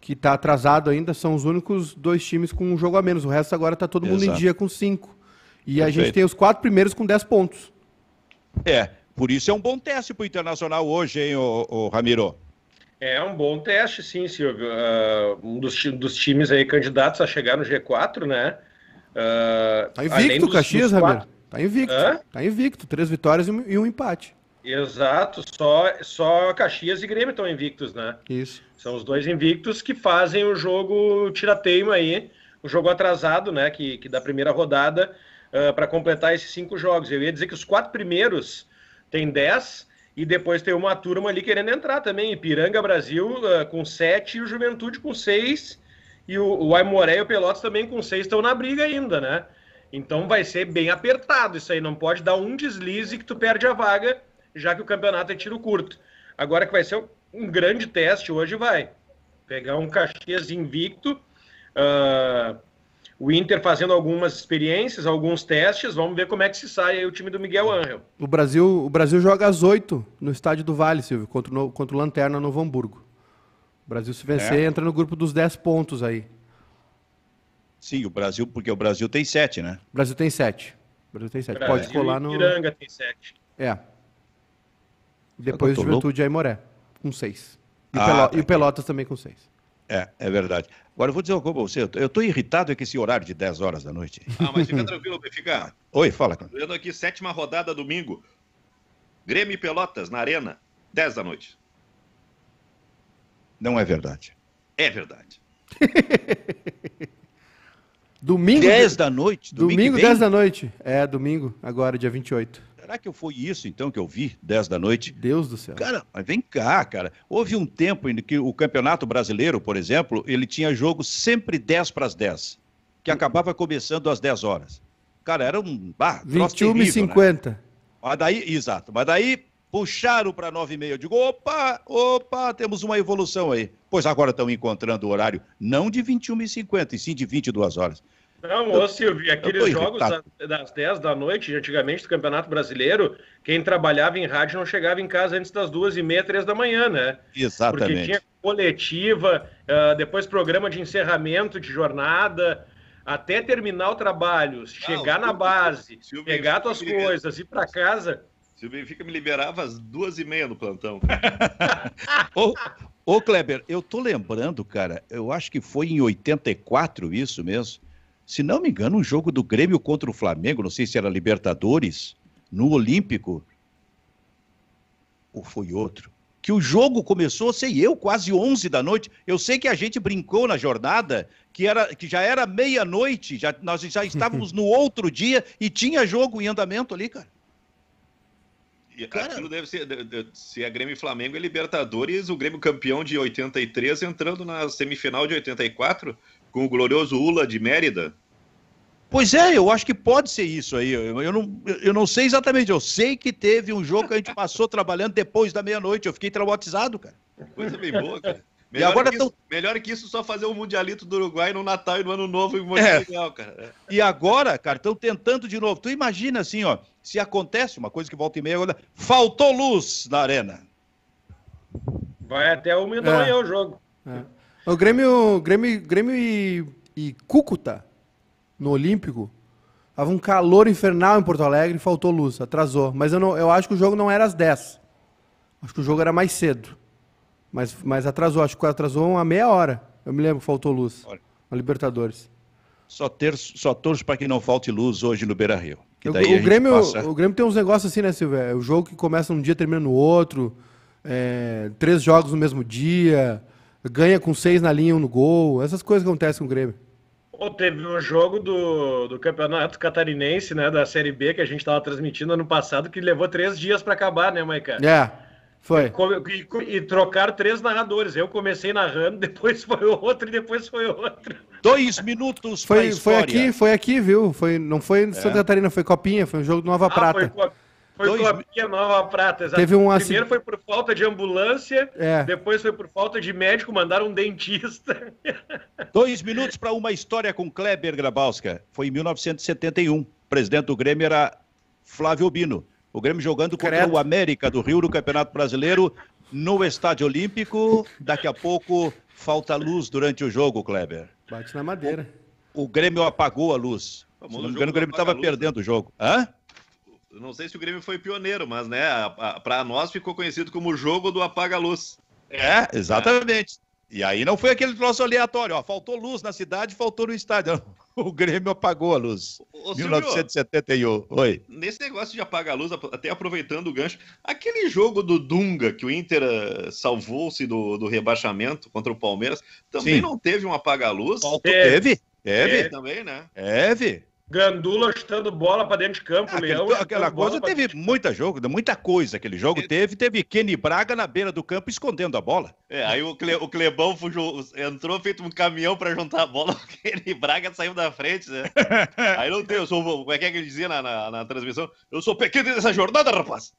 que está atrasado ainda, são os únicos dois times com um jogo a menos. O resto agora está todo mundo Exato. em dia com cinco. E Perfeito. a gente tem os quatro primeiros com dez pontos.
É, por isso é um bom teste para o Internacional hoje, hein, o Ramiro? É um bom teste, sim, Silvio. Uh, um dos, dos,
times aí candidatos a chegar no G4, né? Uh, tá invicto o Caxias, Ramiro.
Tá invicto. Hã? Tá invicto. Três vitórias e um, e um empate.
Exato. Só, só Caxias e Grêmio estão invictos, né? Isso. São os dois invictos que fazem o jogo tirateima aí, o jogo atrasado, né? Que, que da primeira rodada uh, ah, para completar esses cinco jogos. Eu ia dizer que os quatro primeiros têm dez e depois tem uma turma ali querendo entrar também. Ipiranga Brasil uh, com 7 e o Juventude com 6. E o, o Aimoré e o Pelotas também com 6 estão na briga ainda, né? Então vai ser bem apertado isso aí. Não pode dar um deslize que tu perde a vaga, já que o campeonato é tiro curto. Agora que vai ser um grande teste, hoje vai. Pegar um Caxias invicto. Uh, o Inter fazendo algumas experiências, alguns testes, vamos ver como é que se sai o time do Miguel Angel.
O Brasil, o Brasil joga às oito no estádio do Vale, Silvio, contra, o contra o Lanterna Novo Hamburgo. O Brasil se vencer, é. entra no grupo dos dez pontos aí.
Sim, o Brasil, porque o Brasil tem sete, né?
O Brasil tem sete. O Brasil tem sete. Pode colar no. Piranga
tem sete.
É. Depois o ah, tá Juventude louco. Aimoré, com seis. E, ah, tá e o Pelotas também com seis.
É, é verdade. Agora eu vou dizer uma coisa pra você. Eu estou irritado com esse horário de 10 horas da noite. Ah, mas fica tranquilo, fica. [LAUGHS] Oi, fala, cara.
Vendo aqui, sétima rodada domingo. Grêmio e Pelotas na Arena, 10 da
noite. Não é verdade. É verdade. [LAUGHS]
domingo. 10 da noite? Domingo, domingo 10 da noite. É, domingo, agora, dia 28.
Será que eu foi isso então que eu vi 10 da noite? Deus do céu. Cara, mas vem cá, cara. Houve um tempo em que o Campeonato Brasileiro, por exemplo, ele tinha jogo sempre 10 para as 10, que acabava começando às 10 horas. Cara, era um bar. 21 né? e 50. Né? Mas daí, exato. Mas daí puxaram para 9 e meia. Eu digo, opa, opa, temos uma evolução aí. Pois agora estão encontrando o horário não de 21 e 50, e sim de 22 horas.
Não, então, ô Silvio, aqueles jogos das 10 da noite, antigamente do Campeonato Brasileiro, quem trabalhava em rádio não chegava em casa antes das duas e meia, três da manhã, né?
Exatamente. Porque tinha
coletiva, ah, depois programa de encerramento de jornada, até terminar o trabalho, ah, chegar na base, Silvio, pegar tuas coisas, ir para casa. Silvio, o Benfica me liberava às duas e meia no plantão.
[LAUGHS] ô, ô, Kleber, eu tô lembrando, cara, eu acho que foi em 84 isso mesmo se não me engano, um jogo do Grêmio contra o Flamengo, não sei se era Libertadores, no Olímpico, ou foi outro, que o jogo começou, sei eu, quase 11 da noite. Eu sei que a gente brincou na jornada, que, era, que já era meia-noite, já, nós já [LAUGHS] estávamos no outro dia e tinha jogo em andamento ali, cara.
E cara, aquilo deve ser, se é Grêmio e Flamengo, é Libertadores, o Grêmio campeão de 83 entrando na semifinal de 84, com o glorioso Ula de Mérida?
Pois é, eu acho que pode ser isso aí. Eu, eu, não, eu não sei exatamente. Eu sei que teve um jogo que a gente passou trabalhando depois da meia-noite. Eu fiquei traumatizado, cara.
Coisa bem boa, cara. [LAUGHS] Melhor, e agora que isso, tão... melhor que isso, só fazer o um Mundialito do
Uruguai no Natal e no Ano Novo em é. Montevideo, é. cara. E agora, cara, estão tentando de novo. Tu imagina assim, ó, se acontece uma coisa que volta e meia, agora... faltou luz na arena.
Vai
até
o Midonha é. o jogo. É.
O Grêmio, Grêmio, Grêmio e, e Cúcuta, no Olímpico, tava um calor infernal em Porto Alegre, faltou luz, atrasou. Mas eu, não, eu acho que o jogo não era às 10. Acho que o jogo era mais cedo. Mas, mas atrasou, acho que atrasou uma meia hora. Eu me lembro que faltou luz Olha. na Libertadores.
Só, ter, só torço para que não falte luz hoje no Beira Rio.
O, o, Grêmio, passa... o Grêmio tem uns negócios assim, né, Silvio? É o jogo que começa num dia termina no outro. É, três jogos no mesmo dia ganha com seis na linha, um no gol. Essas coisas que acontecem com o Grêmio.
teve um jogo do, do Campeonato Catarinense, né, da Série B, que a gente estava transmitindo ano passado, que levou três dias para acabar, né, Maica? É, foi. E, e, e trocaram três narradores. Eu comecei narrando, [LAUGHS] depois foi outro e depois foi outro. Dois minutos foi, foi aqui,
foi aqui, viu? Foi, não foi em Santa é. Catarina, foi Copinha, foi um jogo do Nova ah, Prata. Foi
Copinha. Foi dois... Clopinha Nova Prata, exato. Teve um Primeiro foi por falta de ambulância, é. depois foi por falta de médico, mandaram um dentista. [LAUGHS]
Dois minutos para uma história com Kleber Grabowska. Foi em 1971. O presidente do Grêmio era Flávio Bino. O Grêmio jogando contra o América do Rio no Campeonato Brasileiro no Estádio Olímpico. Daqui a pouco falta luz durante o jogo, Kleber. Bate na madeira. O, o Grêmio apagou a luz. Se não me engano, o Grêmio estava né? perdendo o jogo. Hã?
não sei se o Grêmio foi pioneiro, mas né, para nós ficou conhecido como o jogo do
apaga-luz. É, exatamente. É. E aí não foi aquele troço aleatório, ó, faltou luz na cidade, faltou no estádio. [LAUGHS] O Grêmio apagou a luz. Ô, 1971. Oi.
Nesse negócio de apagar a luz, até aproveitando o gancho, aquele jogo do Dunga que o Inter eh, salvou-se do, do rebaixamento contra o Palmeiras, também Sim. não teve um apagar a luz?
Faltou, teve. Teve. Teve é,
também, né?
Teve.
Gandula chutando bola para dentro de campo,
ah, Leão. aquela coisa
teve muita jogo, né, muita coisa aquele jogo é. teve. Teve Kenny Braga na beira do campo escondendo a bola.
É, aí o, Cle, o Clebão fugiu, entrou feito um caminhão para juntar a bola, [LAUGHS] o Kenny Braga saiu da frente, né? [LAUGHS] aí não tem, eu sou, como é, é que ele dizia na, na, na
transmissão? Eu sou pequeno dessa jornada, rapaz.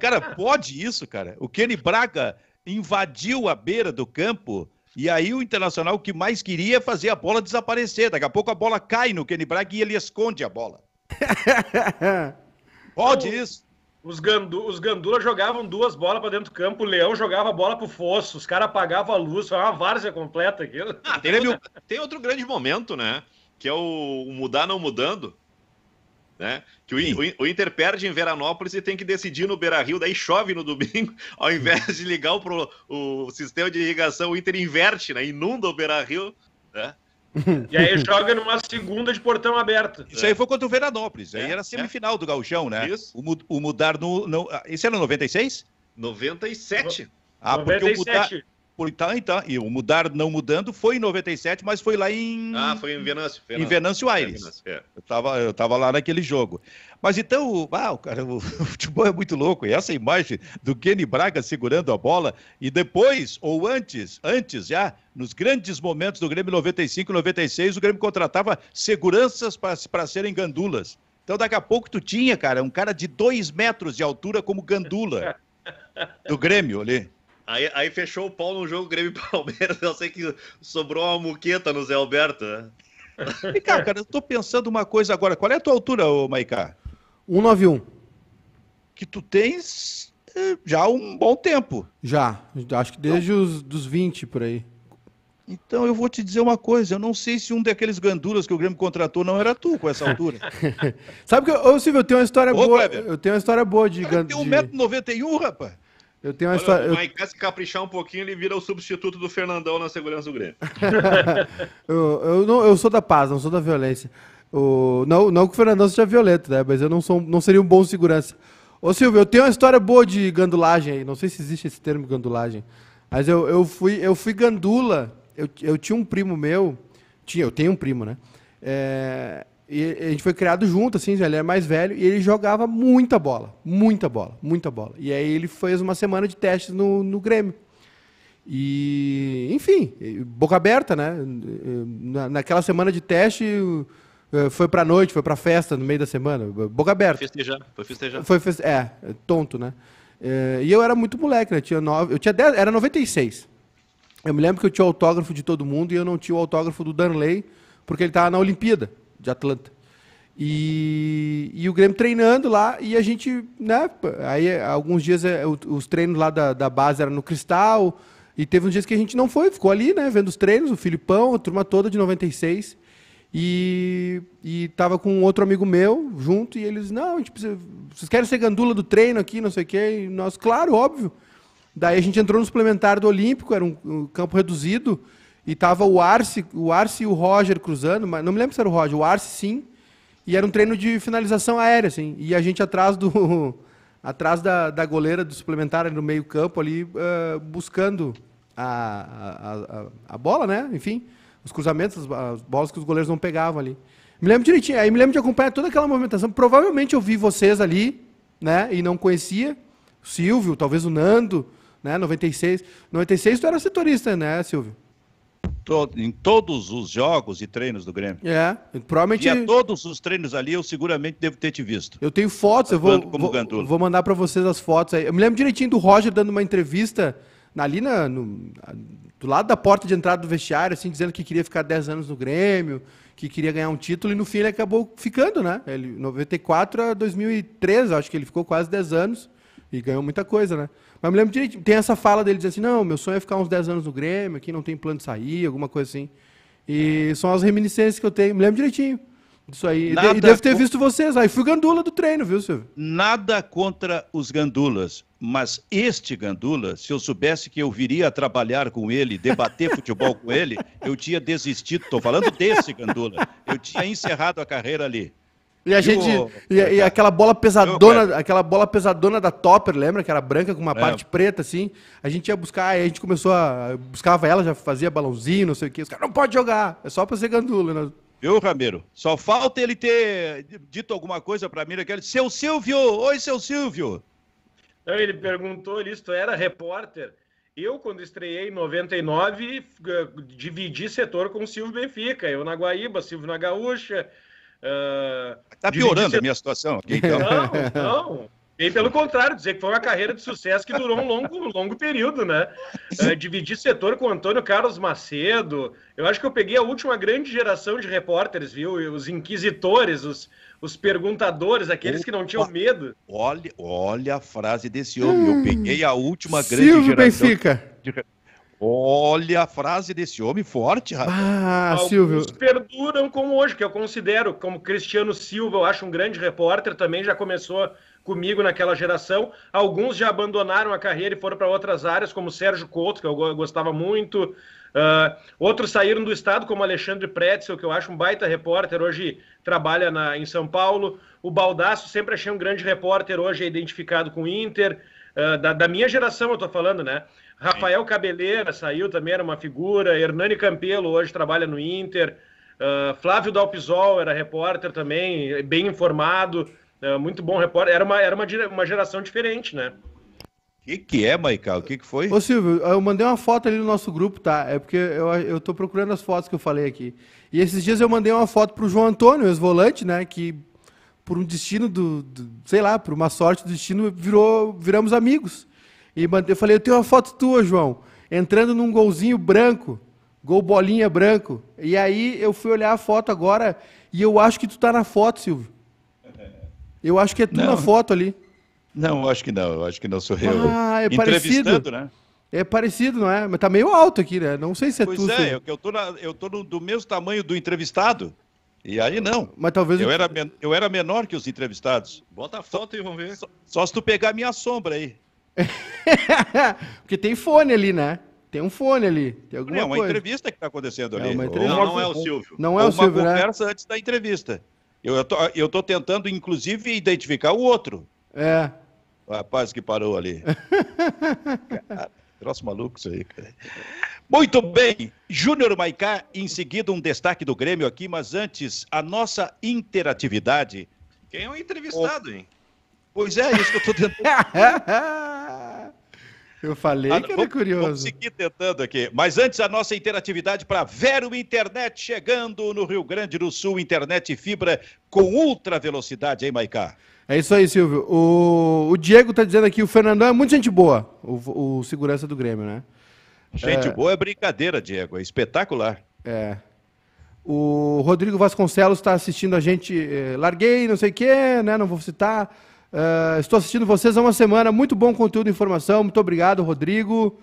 cara, pode isso, cara. O Kenny Braga invadiu a beira do campo e aí o Internacional o que mais queria é fazer a bola desaparecer. Daqui a pouco a bola cai no Kenny Braga e ele esconde a bola. [LAUGHS] Pode então, isso.
Os, gandu, os jogavam duas bolas para dentro do campo, o Leão jogava a bola pro fosso, os caras apagavam a luz, foi uma várzea completa aquilo. Ah, tem, [LAUGHS]
tem outro grande momento, né? Que é o mudar não mudando né? Que o, o, Inter perde em Veranópolis e tem que decidir no Beira Rio, daí chove no domingo, [LAUGHS] ao invés de ligar o, pro, o sistema de irrigação, o Inter inverte, né? Inunda o Beira Rio,
né?
[LAUGHS] E aí
joga numa segunda de portão aberto. Isso é. aí foi contra o Veranópolis, aí é, era é. semifinal é. do Gauchão, né? Isso. O, o mudar no, no. Ah, esse era 96? 97. No, ah, 97. porque o mudar por então, então, e o mudar não mudando foi em 97, mas foi lá em Ah, foi em Venâncio, Venâncio. em Venâncio Aires. É, Venâncio, é. Eu tava eu tava lá naquele jogo. Mas então, ah, cara, [LAUGHS] o, futebol é muito louco. E essa imagem do Kenny Braga segurando a bola e depois ou antes, antes já nos grandes momentos do Grêmio 95 e 96, o Grêmio contratava seguranças para serem gandulas. Então daqui a pouco tu tinha, cara, um cara de dois metros de altura como gandula
[LAUGHS]
do Grêmio ali.
Aí, aí fechou o pau no jogo Grêmio [LAUGHS] Palmeiras. Eu sei que sobrou uma muqueta
no Zé Alberto, né? Vem cá, cara, eu tô pensando uma coisa agora. Qual é a tua altura, ô Maicá?
191. Que tu tens eh, já há um bom tempo. Já, acho que desde então- os dos 20 por aí. Então eu vou te dizer uma coisa, eu não sei se um daqueles gandulas que o Grêmio contratou não era tu com essa altura. [LAUGHS] Sabe que eu, ô, Silvio, eu tenho uma história ô, boa. Kleber. Eu tenho uma história boa de gandulas. Tem
1,91m, rapaz.
Eu tenho uma Olha, história. O Maicá, se
caprichar um pouquinho, ele vira o substituto do Fernandão na segurança do Grêmio. [LAUGHS]
eu, eu, não, eu sou da paz, não sou da violência. O, não, não que o Fernandão seja violento, né? Mas eu não, sou, não seria um bom segurança. Ô Silvio, eu tenho uma história boa de gandulagem aí. Não sei se existe esse termo gandulagem. Mas eu, eu, fui, eu fui gandula. Eu, eu tinha um primo meu. Tinha, eu tenho um primo, né? É, e a gente foi criado junto, assim, ele era é mais velho, e ele jogava muita bola, muita bola, muita bola. E aí ele fez uma semana de testes no, no Grêmio. E, enfim, boca aberta, né? naquela semana de teste, eh, foi pra noite, foi pra festa no meio da semana, boca aberta. Foi
festejar, foi festejar. Foi feste...
É, tonto, né? Eh, e eu era muito moleque, né? Tinha nove... Eu tinha dez era 96. Eu me lembro que eu tinha autógrafo de todo mundo e eu não tinha o autógrafo do Danley, porque ele estava na Olimpíada de Atlanta. E, e, o Grêmio treinando lá e a gente, né? Aí alguns dias é, os treinos lá da, da base eram no Cristal e teve uns dias que a gente não foi, ficou ali, né? Vendo os treinos, o Filipão, a turma toda de 96 e, e tava com outro amigo meu junto e eles, não, a gente precisa, vocês querem ser gandula do treino aqui, não sei o quê? E nós, claro, óbvio. Daí a gente entrou no suplementar do Olímpico, era um, um campo reduzido e tava o Arce, o Arce e o Roger cruzando, mas não me lembro se era o Roger, o Arce sim. E era um treino de finalização aérea, assim. E a gente atrás do [LAUGHS] atrás da, da goleira do suplementar no meio-campo ali, uh, buscando a, a, a, bola, né? Enfim, os cruzamentos, as, as bolas que os goleiros não pegavam ali. Me lembro direitinho, aí me lembro de acompanhar toda aquela movimentação. Provavelmente eu vi vocês ali, né? E não conhecia. O Silvio, talvez o Nando, né? 96. 96 tu era setorista, né, Silvio?
to, em todos os jogos e treinos do Grêmio.
É, provavelmente. E
todos os treinos ali eu seguramente devo ter te
visto. Eu tenho fotos, eu vou, vou, vou, mandar para vocês as fotos aí. Eu me lembro direitinho do Roger dando uma entrevista ali na, no, do lado da porta de entrada do vestiário, assim, dizendo que queria ficar 10 anos no Grêmio, que queria ganhar um título, e no fim ele acabou ficando, né? Ele, 94 a 2003, acho que ele ficou quase 10 anos. E ganhou muita coisa, né? Mas me lembro direito, tem essa fala dele dizendo assim: não, meu sonho é ficar uns 10 anos no Grêmio, aqui não tem plano de sair, alguma coisa assim. E é. são as reminiscências que eu tenho, me lembro direitinho disso aí. Nada e devo ter visto vocês. Aí fui gandula do treino, viu, Silvio?
Nada contra os gandulas, mas este gandula, se eu soubesse que eu viria a trabalhar com ele, debater [LAUGHS] futebol com ele, eu tinha desistido. Estou falando desse gandula. Eu tinha encerrado a carreira ali. E a gente. O...
E, e, aquela bola pesadona, aquela bola pesadona da Topper, lembra? Que era branca com uma é. parte preta, assim. A gente ia buscar, aí a gente começou a. Buscava ela, já fazia balãozinho, não sei o quê. Os caras não pode jogar. É só pra ser gandula, né? Viu, Ramiro? Só falta ele ter dito alguma coisa pra
mim naquele. Seu Silvio! Oi, seu Silvio!
Então, ele perguntou isso, era repórter. Eu, quando estreiei em 99, eh, dividi setor com o Silvio Benfica. Eu na Guaíba, Silvio na Gaúcha, Uh,
tá piorando a minha situação aqui, então. Não, não.
E pelo contrário, dizer que foi uma carreira de sucesso que durou um longo, longo período, né? Uh, dividir setor com o Antônio Carlos Macedo. Eu acho que eu peguei a última grande geração de repórteres, viu? Os inquisitores, os, os perguntadores, aqueles Opa. que não tinham medo.
Olha, olha a frase desse homem. Hum, eu peguei a última grande Silvio geração. Benfica. De... Olha a frase desse homem forte, rapaz. Ah,
Alguns Silvio. perduram como hoje, que eu considero, como Cristiano Silva, eu acho um grande repórter, também já começou comigo naquela geração. Alguns já abandonaram a carreira e foram para outras áreas, como Sérgio Couto, que eu gostava muito. Uh, outros saíram do estado, como Alexandre Pretzel, que eu acho um baita repórter, hoje trabalha na, em São Paulo. O Baldaço sempre achei um grande repórter, hoje é identificado com o Inter. Uh, da, da, minha geração, eu tô falando, né? Rafael Cabeleira saiu também, era uma figura. Hernani Campelo hoje trabalha no Inter. Uh, Flávio Dalpisol era repórter também, bem informado, uh, muito bom repórter. Era uma, era uma, uma geração diferente, né? O que,
que é, Maical?
O
que, que foi? Ô, Silvio, eu mandei uma foto ali no nosso grupo, tá? É porque eu, eu tô procurando as fotos que eu falei aqui. E esses dias eu mandei uma foto pro João Antônio, ex-volante, né? Que por um destino do, do, sei lá, por uma sorte do destino, virou, viramos amigos. E eu falei, eu tenho uma foto tua, João, entrando num golzinho branco, gol bolinha branco. E aí eu fui olhar a foto agora e eu acho que tu tá na foto, Silvio. Eu acho que é tu não, na foto ali. Não, acho que não, acho que não sou eu. Ah, é parecido. né? É parecido, não é? Mas tá meio alto aqui, né? Não sei se é pois tu. Pois é, eu, eu tô, na,
eu tô no, do mesmo tamanho do entrevistado. E aí não. Mas talvez. Eu, eu... Era, men eu era menor que os entrevistados. Bota a foto e vamos ver. Só, só, se tu pegar a minha sombra aí.
[LAUGHS] Porque tem fone ali, né? Tem um fone ali. Tem alguma é uma coisa.
entrevista que está acontecendo é ali. É uma entrevista. Não, não é o Silvio. Não é o Silvio. Uma né? conversa né? antes da entrevista. Eu tô, eu tô tentando, inclusive, identificar o outro. É. O rapaz que parou ali. [LAUGHS] cara, troço maluco isso aí, cara. Muito bem, Júnior Maicá, em seguida um destaque do Grêmio aqui, mas antes, a nossa interatividade.
Quem é o entrevistado, o... hein? Pois é, isso que eu tô tentando. [LAUGHS] Eu falei ah, que era vamos, curioso. Vamos
seguir tentando aqui. Mas antes, a nossa interatividade para Vero Internet chegando no Rio Grande do Sul. Internet e fibra com ultra velocidade, hein, Maicá?
É isso aí, Silvio. O, o Diego está dizendo aqui, o Fernandão é muito gente boa, o, o segurança do Grêmio, né? Gente é...
boa é brincadeira, Diego. É espetacular.
É. O Rodrigo Vasconcelos está assistindo a gente. Eh, larguei, não sei o quê, né? Não vou citar. Uh, estou assistindo vocês há uma semana. Muito bom conteúdo e informação. Muito obrigado, Rodrigo.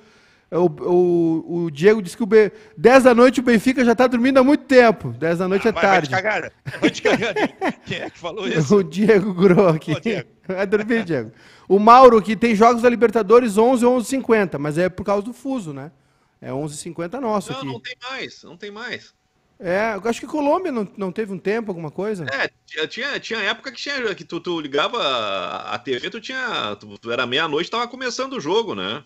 Eh, o, o, o Diego disse que o Be... 10 da noite o Benfica já está dormindo há muito tempo. 10 da noite ah, é vai, tarde. Vai te cagar. Vai [LAUGHS] de cagada. Quem é que falou isso? O Diego Grock. [LAUGHS] Vai dormir, Diego. O Mauro, que tem jogos da Libertadores 11 11h50, mas é por causa do fuso, né? É 11h50 nosso. Não, aqui. não tem
mais. Não tem mais.
É, eu acho que Colômbia não, não teve um tempo, alguma coisa.
É, tinha, tinha época que, tinha, que tu, tu ligava a TV, tu tinha. Tu, tu era meia-noite, tava começando o jogo, né?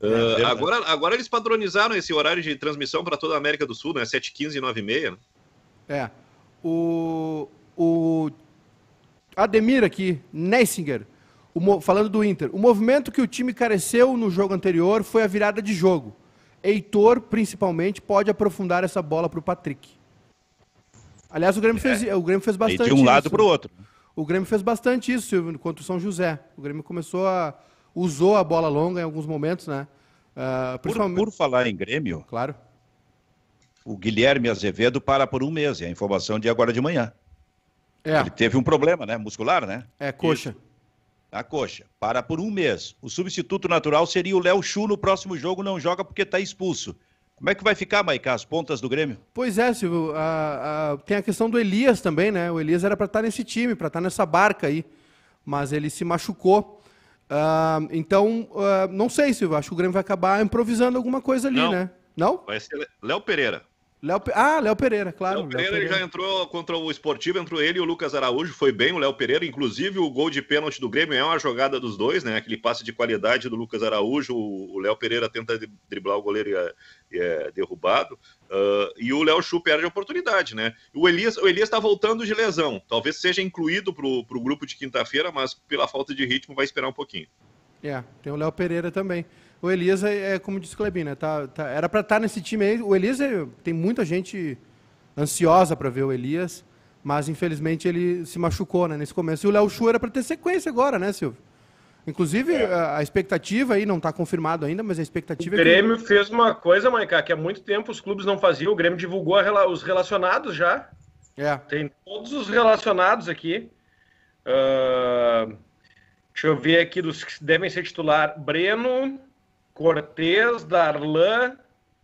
É, uh, agora, agora eles padronizaram esse horário de transmissão para toda a América do Sul, né? 7h15 e 9h30.
É. O, o Ademir aqui, Neisinger, o, falando do Inter. O movimento que o time careceu no jogo anterior foi a virada de jogo. Heitor, principalmente, pode aprofundar essa bola para o Patrick. Aliás, o Grêmio, é. fez, o Grêmio fez bastante isso. De um lado para o outro. Né? O Grêmio fez bastante isso, Silvio, contra o São José. O Grêmio começou a. usou a bola longa em alguns momentos, né? Uh, ah, principalmente...
por, por falar em Grêmio. Claro. O Guilherme Azevedo para por um mês, é a informação de agora de manhã. É. Ele teve um problema, né? Muscular, né? É, coxa. Isso a coxa. Para por um mês. O substituto natural seria o Léo Chu no próximo jogo, não joga porque está expulso. Como é que vai ficar, Maicá, as pontas do Grêmio?
Pois é, Silvio. A, a, tem a questão do Elias também, né? O Elias era para estar tá nesse time, para estar tá nessa barca aí. Mas ele se machucou. Uh, então, uh, não sei, Silvio. Acho que o Grêmio vai acabar improvisando alguma coisa ali, não. né? Não?
Vai ser Léo Pereira.
Léo, ah, Léo Pereira, claro. Léo Pereira, Léo
Pereira, já entrou contra o Esportivo, entrou ele e o Lucas Araújo, foi bem o Léo Pereira, inclusive o gol de pênalti do Grêmio é uma jogada dos dois, né? Aquele passe de qualidade do Lucas Araújo, o Léo Pereira tenta driblar o goleiro e é, é derrubado, uh, e o Léo Chu perde a oportunidade, né? O Elias o Elias está voltando de lesão, talvez seja incluído para o grupo de quinta-feira, mas pela falta de ritmo vai esperar um pouquinho.
É, tem o Léo Pereira também o Elias é, é, como disse o Clebin, né? Tá, tá, era para estar tá nesse time aí. O Elias é, tem muita gente ansiosa para ver o Elias, mas infelizmente ele se machucou né, nesse começo. E o Léo Chu era para ter sequência agora, né, Silvio? Inclusive, é. a, expectativa aí não está confirmado ainda, mas a expectativa. É o Grêmio é
que... fez uma coisa, Maiká, que há muito tempo os clubes não faziam. O Grêmio divulgou rela... os relacionados já. É. Tem todos os relacionados aqui. Uh... Deixa eu ver aqui dos que devem ser titular: Breno, Cortez, Darlan.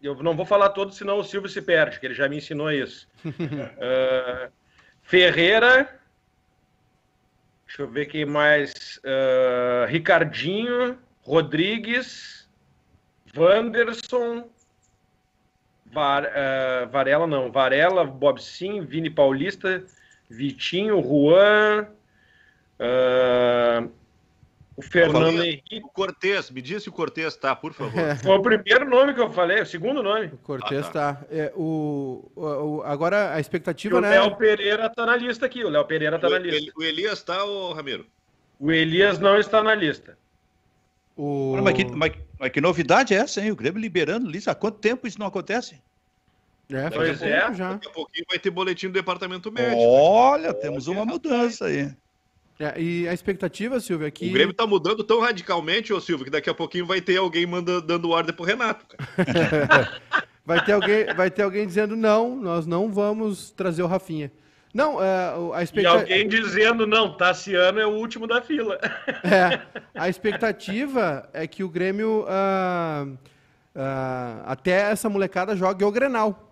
Eu não vou falar todos, senão o Silvio se perde, que ele já me ensinou isso. uh, [LAUGHS] Ferreira. Deixa eu ver quem mais. Uh, Ricardinho, Rodrigues, Wanderson, Var, uh, Varela não, Varela, Bob Sim, Vini Paulista, Vitinho, Juan, o Fernando Henrique. O Cortez, me disse o Cortez tá, por favor. É. Foi o primeiro nome que eu falei, o segundo nome. O
Cortez ah, tá. tá. É, o, o, o, agora a expectativa, e né? O Léo
Pereira tá na lista aqui, o Léo Pereira tá o, na lista. O Elias tá, ô Ramiro? O Elias não está na lista.
O... Ah, mas, que,
mas, mas que novidade é essa, hein? O Grêmio liberando lista. Há quanto tempo isso não acontece? É, pois é.
já. Daqui a pouquinho vai ter boletim do departamento
médico. Olha, temos uma mudança aí. É, e a expectativa, Silvio, é que. O Grêmio tá
mudando tão radicalmente, ô Silvio, que daqui a pouquinho vai ter alguém
mandando, dando ordem pro Renato.
[LAUGHS] vai, ter alguém, vai ter alguém dizendo: não, nós não vamos trazer o Rafinha. Não, é, a expectativa. E alguém
dizendo, não, Tassiano é o último da fila.
É, [LAUGHS] a expectativa é que o Grêmio. Uh, uh, até essa molecada jogue o Grenal.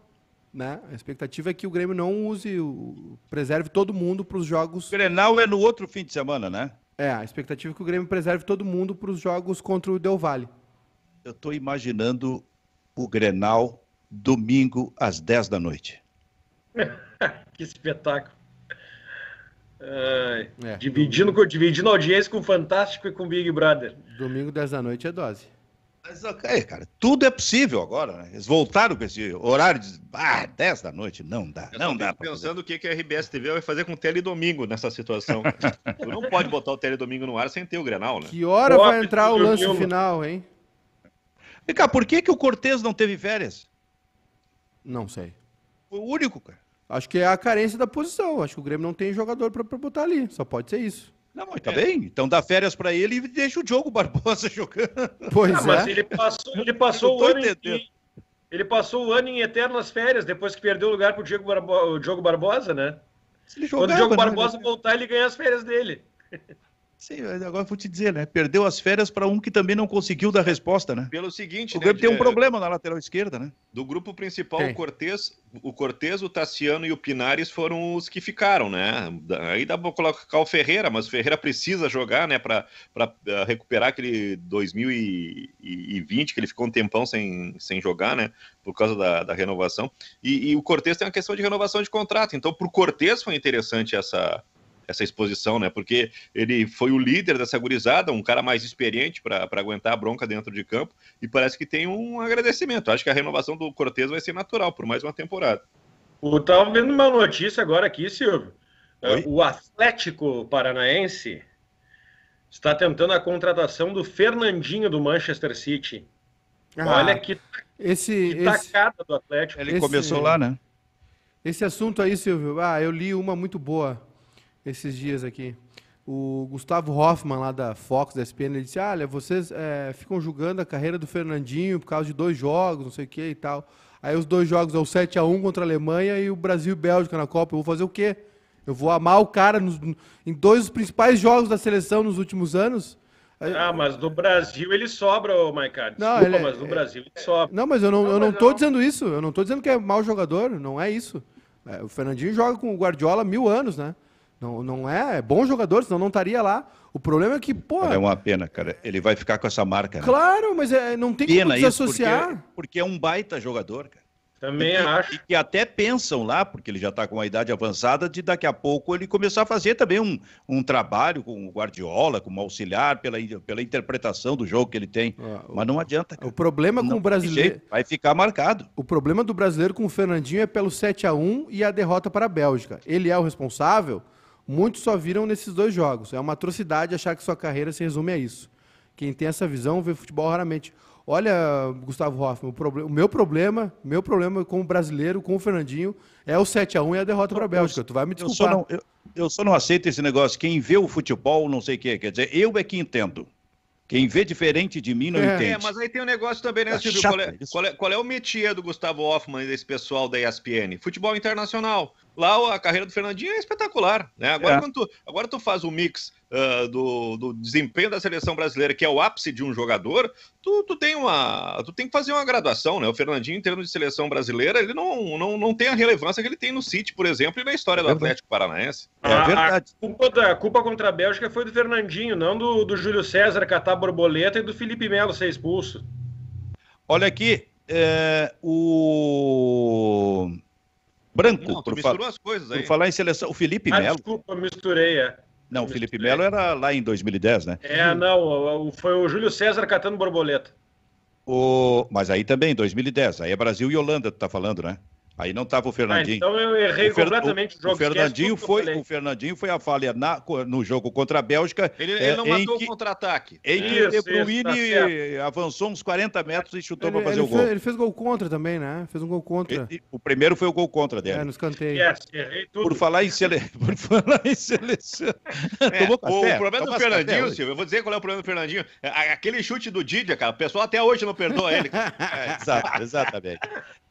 Né? A expectativa é que o Grêmio não use, o... preserve todo mundo para os jogos. O Grenal é no outro fim de semana, né? É, a expectativa é que o Grêmio preserve todo mundo para os jogos contra o Del Valle.
Eu estou imaginando o Grenal domingo às 10 da noite.
[LAUGHS] que espetáculo. Uh, é.
dividindo, dividindo audiência
com o Fantástico e com o Big Brother. Domingo 10 da noite é dose. Mas, ok, cara, tudo é possível agora, né? Eles voltaram com esse horário de ah, 10 da noite, não dá, Eu não dá. pensando o que, a RBS
TV vai fazer com o Teledomingo nessa situação. tu não pode botar o Teledomingo no ar sem ter o Grenal, né? Que hora Pô, vai entrar o lance
final, hein? Vem cá, por que, que o Cortez não teve
férias? Não sei. Foi o único, cara. Acho que é a carência da posição. Acho que o Grêmio não tem jogador para botar ali. Só pode ser isso. Não, tá é. bem. Então dá férias para ele e deixa o Diogo Barbosa [LAUGHS] jogando. Pois é. Mas ele
passou, ele passou o ano em, ele passou o ano em eternas férias depois que perdeu o lugar pro Barbo, o Diogo Barbosa, né? Jogava, Quando o Diogo né? Barbosa né? voltar, ele ganha as férias dele. [LAUGHS]
Sim, agora vou te dizer, né? Perdeu as férias para um que também não conseguiu dar resposta, né? Pelo seguinte, o né, Grêmio tem um problema na lateral esquerda, né? Do grupo principal, tem. o Cortez, o Cortez,
o Tassiano e o Pinares foram os que ficaram, né? Aí dá para colocar o Ferreira, mas o Ferreira precisa jogar, né, para eh, recuperar aquele 2020 que ele ficou um tempão sem, sem jogar, né? Por causa da, da renovação. E, e o Cortez tem uma questão de renovação de contrato, então para o Cortez foi interessante essa essa exposição, né? Porque ele foi o líder dessa gurizada, um cara mais experiente para aguentar a bronca dentro de campo, e parece que tem um agradecimento. Acho que a renovação do Cortez vai ser natural por mais uma temporada.
Eu estava vendo uma notícia agora aqui, Silvio. É, Oi? O Atlético Paranaense está tentando a contratação do Fernandinho do Manchester City. Ah,
Olha que, esse, que tacada esse, do Atlético. Ele esse, começou lá, né? Esse assunto aí, Silvio, ah, eu li uma muito boa esses dias aqui. O Gustavo Hoffman, lá da Fox, da SPN, ele disse: Olha, vocês é, ficam julgando a carreira do Fernandinho por causa de dois jogos, não sei o que e tal. Aí os dois jogos é o 7x1 contra a Alemanha e o Brasil e Bélgica na Copa. Eu vou fazer o quê? Eu vou amar o cara nos, em dois dos principais jogos da seleção nos últimos anos?
Ah, mas do Brasil ele sobra, ô Maicard. Desculpa, não, ele, é mas do é Brasil ele sobra.
Não, mas eu não, não, eu não tô não. dizendo isso. Eu não tô dizendo que é mau jogador, não é isso. É, o Fernandinho joga com o Guardiola há mil anos, né? Não, não é, é bom jogador, senão não estaria lá. O problema é que, pô.
É uma pena, cara. Ele vai ficar com essa marca. Né?
Claro, mas é, não tem pena como Pena Porque,
porque é um baita jogador, cara. Também e, acho. E que até pensam lá, porque ele já está com a idade avançada, de daqui a pouco ele começar a fazer também um, um trabalho com o Guardiola, como auxiliar, pela, pela interpretação do jogo que ele tem. Ah, Mas não adianta.
Cara. O problema com não, o brasileiro. Vai ficar marcado. O problema do brasileiro com o Fernandinho é pelo 7 a 1 e a derrota para a Bélgica. Ele é o responsável? Muitos só viram nesses dois jogos. É uma atrocidade achar que sua carreira se resume a isso. Quem tem essa visão vê futebol raramente. Olha, Gustavo Hoffman, o, o, meu problema, meu problema com o brasileiro, com o Fernandinho, é o 7 a 1 e a derrota para a Bélgica. Tu vai me desculpar. Eu só, não,
eu, eu só não aceito esse negócio. Quem vê o futebol, não sei o quê. Quer dizer, eu é que entendo. Quem vê diferente de mim não é. entende. É,
mas
aí tem um
negócio também, né, é Silvio? Qual, é, qual, é, qual, é, o métier do Gustavo Hoffman e desse pessoal da ESPN? Futebol
internacional. Lá a carreira do Fernandinho é espetacular, né? Agora, é. Tu, agora tu faz o mix uh, do, do, desempenho da seleção brasileira, que é o ápice de um jogador, tu, tu, tem uma, tu tem que fazer uma graduação, né? O Fernandinho, em termos de seleção brasileira, ele não, não, não tem a relevância
que ele tem no City, por exemplo, e na história do é
Atlético Paranaense. É, é a, verdade.
A culpa, da, a culpa contra a Bélgica foi do Fernandinho, não do, do Júlio César catar borboleta e do Felipe Melo ser expulso.
Olha aqui, é, o Branco, não, por, coisas aí. por falar em seleção, o Felipe ah, Melo. Desculpa, misturei, é. Não, o Felipe Melo era lá em 2010, né?
É, não, foi o Júlio César catando borboleta.
O... Mas aí também, 2010, aí é Brasil e Holanda, tu tá falando, né? Aí não estava o ah, Fernandinho. Ah, então eu errei o completamente o, o jogo. O Fernandinho, foi, o Fernandinho foi a falha na, no jogo contra a Bélgica. Ele, é, ele não matou
o contra-ataque. Em que o Bruyne tá
avançou uns 40 metros e chutou para fazer o gol. Fez, ele
fez gol contra também, né? Fez um gol contra. Ele, o primeiro foi o gol contra dele. É, nos canteios. Yes,
errei tudo. [LAUGHS] Por falar em, seleção. É, Tomou o problema do Fernandinho, café,
Silvio, eu vou dizer qual é o problema do Fernandinho. Aquele chute do Dida, cara, o pessoal até hoje não
perdoa ele. [LAUGHS] é, exatamente.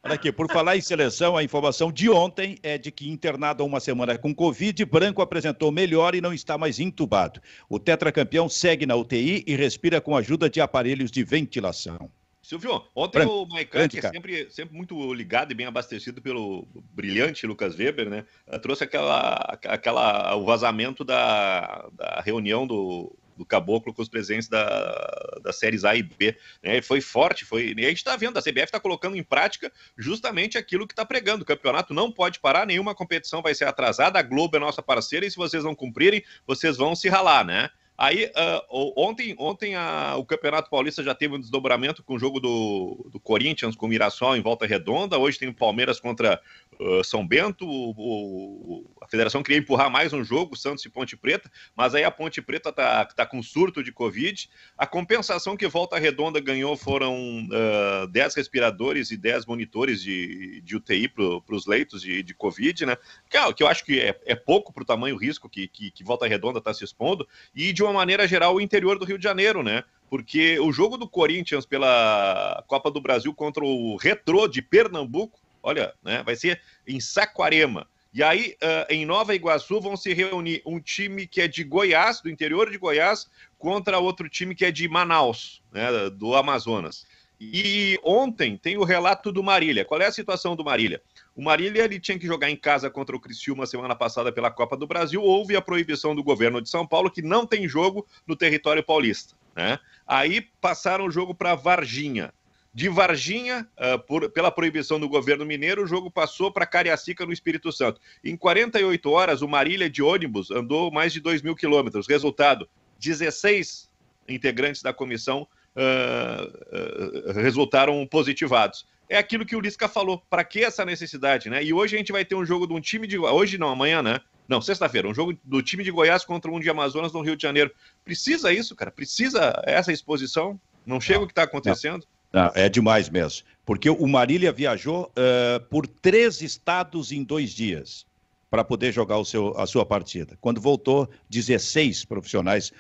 Olha aqui, por falar em seleção, a informação de ontem é de que internado há uma semana com Covid, Branco apresentou melhor e não está mais intubado. O tetracampeão segue na UTI e respira com a ajuda de aparelhos de ventilação.
Silvio, ontem Branco, o Maicon, que é sempre, sempre muito ligado e bem abastecido pelo brilhante Lucas Weber, né? Trouxe aquela, aquela, o vazamento da, da reunião do, do Caboclo com os presentes da, das séries A e B. Né? Foi forte, foi. E a gente está vendo, a CBF está colocando em prática justamente aquilo que está pregando. O campeonato não pode parar, nenhuma competição vai ser atrasada, a Globo é nossa parceira, e se vocês não cumprirem, vocês vão se ralar, né? Aí, uh, ontem, ontem a, o Campeonato Paulista já teve um desdobramento com o jogo do, do Corinthians com o Mirassol em volta redonda. Hoje tem o Palmeiras contra uh, São Bento. O, o, a federação queria empurrar mais um jogo, Santos e Ponte Preta, mas aí a Ponte Preta está tá com surto de Covid. A compensação que Volta Redonda ganhou foram uh, ah, 10 respiradores e 10 monitores de, de UTI para os leitos de, de Covid, né? Que, é que eu acho que é, é pouco para o tamanho risco que, que, que Volta Redonda está se expondo. E de uma maneira geral, o interior do Rio de Janeiro, né? Porque o jogo do Corinthians pela Copa do Brasil contra o Retrô de Pernambuco, olha, né? Vai ser em Saquarema. E aí, uh, em Nova Iguaçu, vão se reunir um time que é de Goiás, do interior de Goiás, contra outro time que é de Manaus, né, do Amazonas. E ontem tem o relato do Marília. Qual é a situação do Marília? O Marília ele tinha que jogar em casa contra o Criciúma semana passada pela Copa do Brasil. Houve a proibição do governo de São Paulo que não tem jogo no território paulista. Né? Aí passaram o jogo para Varginha. De Varginha, uh, por, pela proibição do governo mineiro, o jogo passou para Cariacica, no Espírito Santo. Em 48 horas, o Marília de ônibus andou mais de 2 mil quilômetros. Resultado: 16 integrantes da comissão uh, uh, resultaram positivados é aquilo que o Lisca falou. Para que essa necessidade, né? E hoje a gente vai ter um jogo de um time de. Hoje não, amanhã, né? Não, sexta-feira, um jogo do time de Goiás contra um de Amazonas no Rio de Janeiro. Precisa isso, cara? Precisa essa exposição? Não chega não, o que está acontecendo?
Não, não, é demais mesmo. Porque o Marília viajou uh, por três estados em dois dias para poder jogar o seu, a sua partida. Quando voltou, 16 profissionais uh,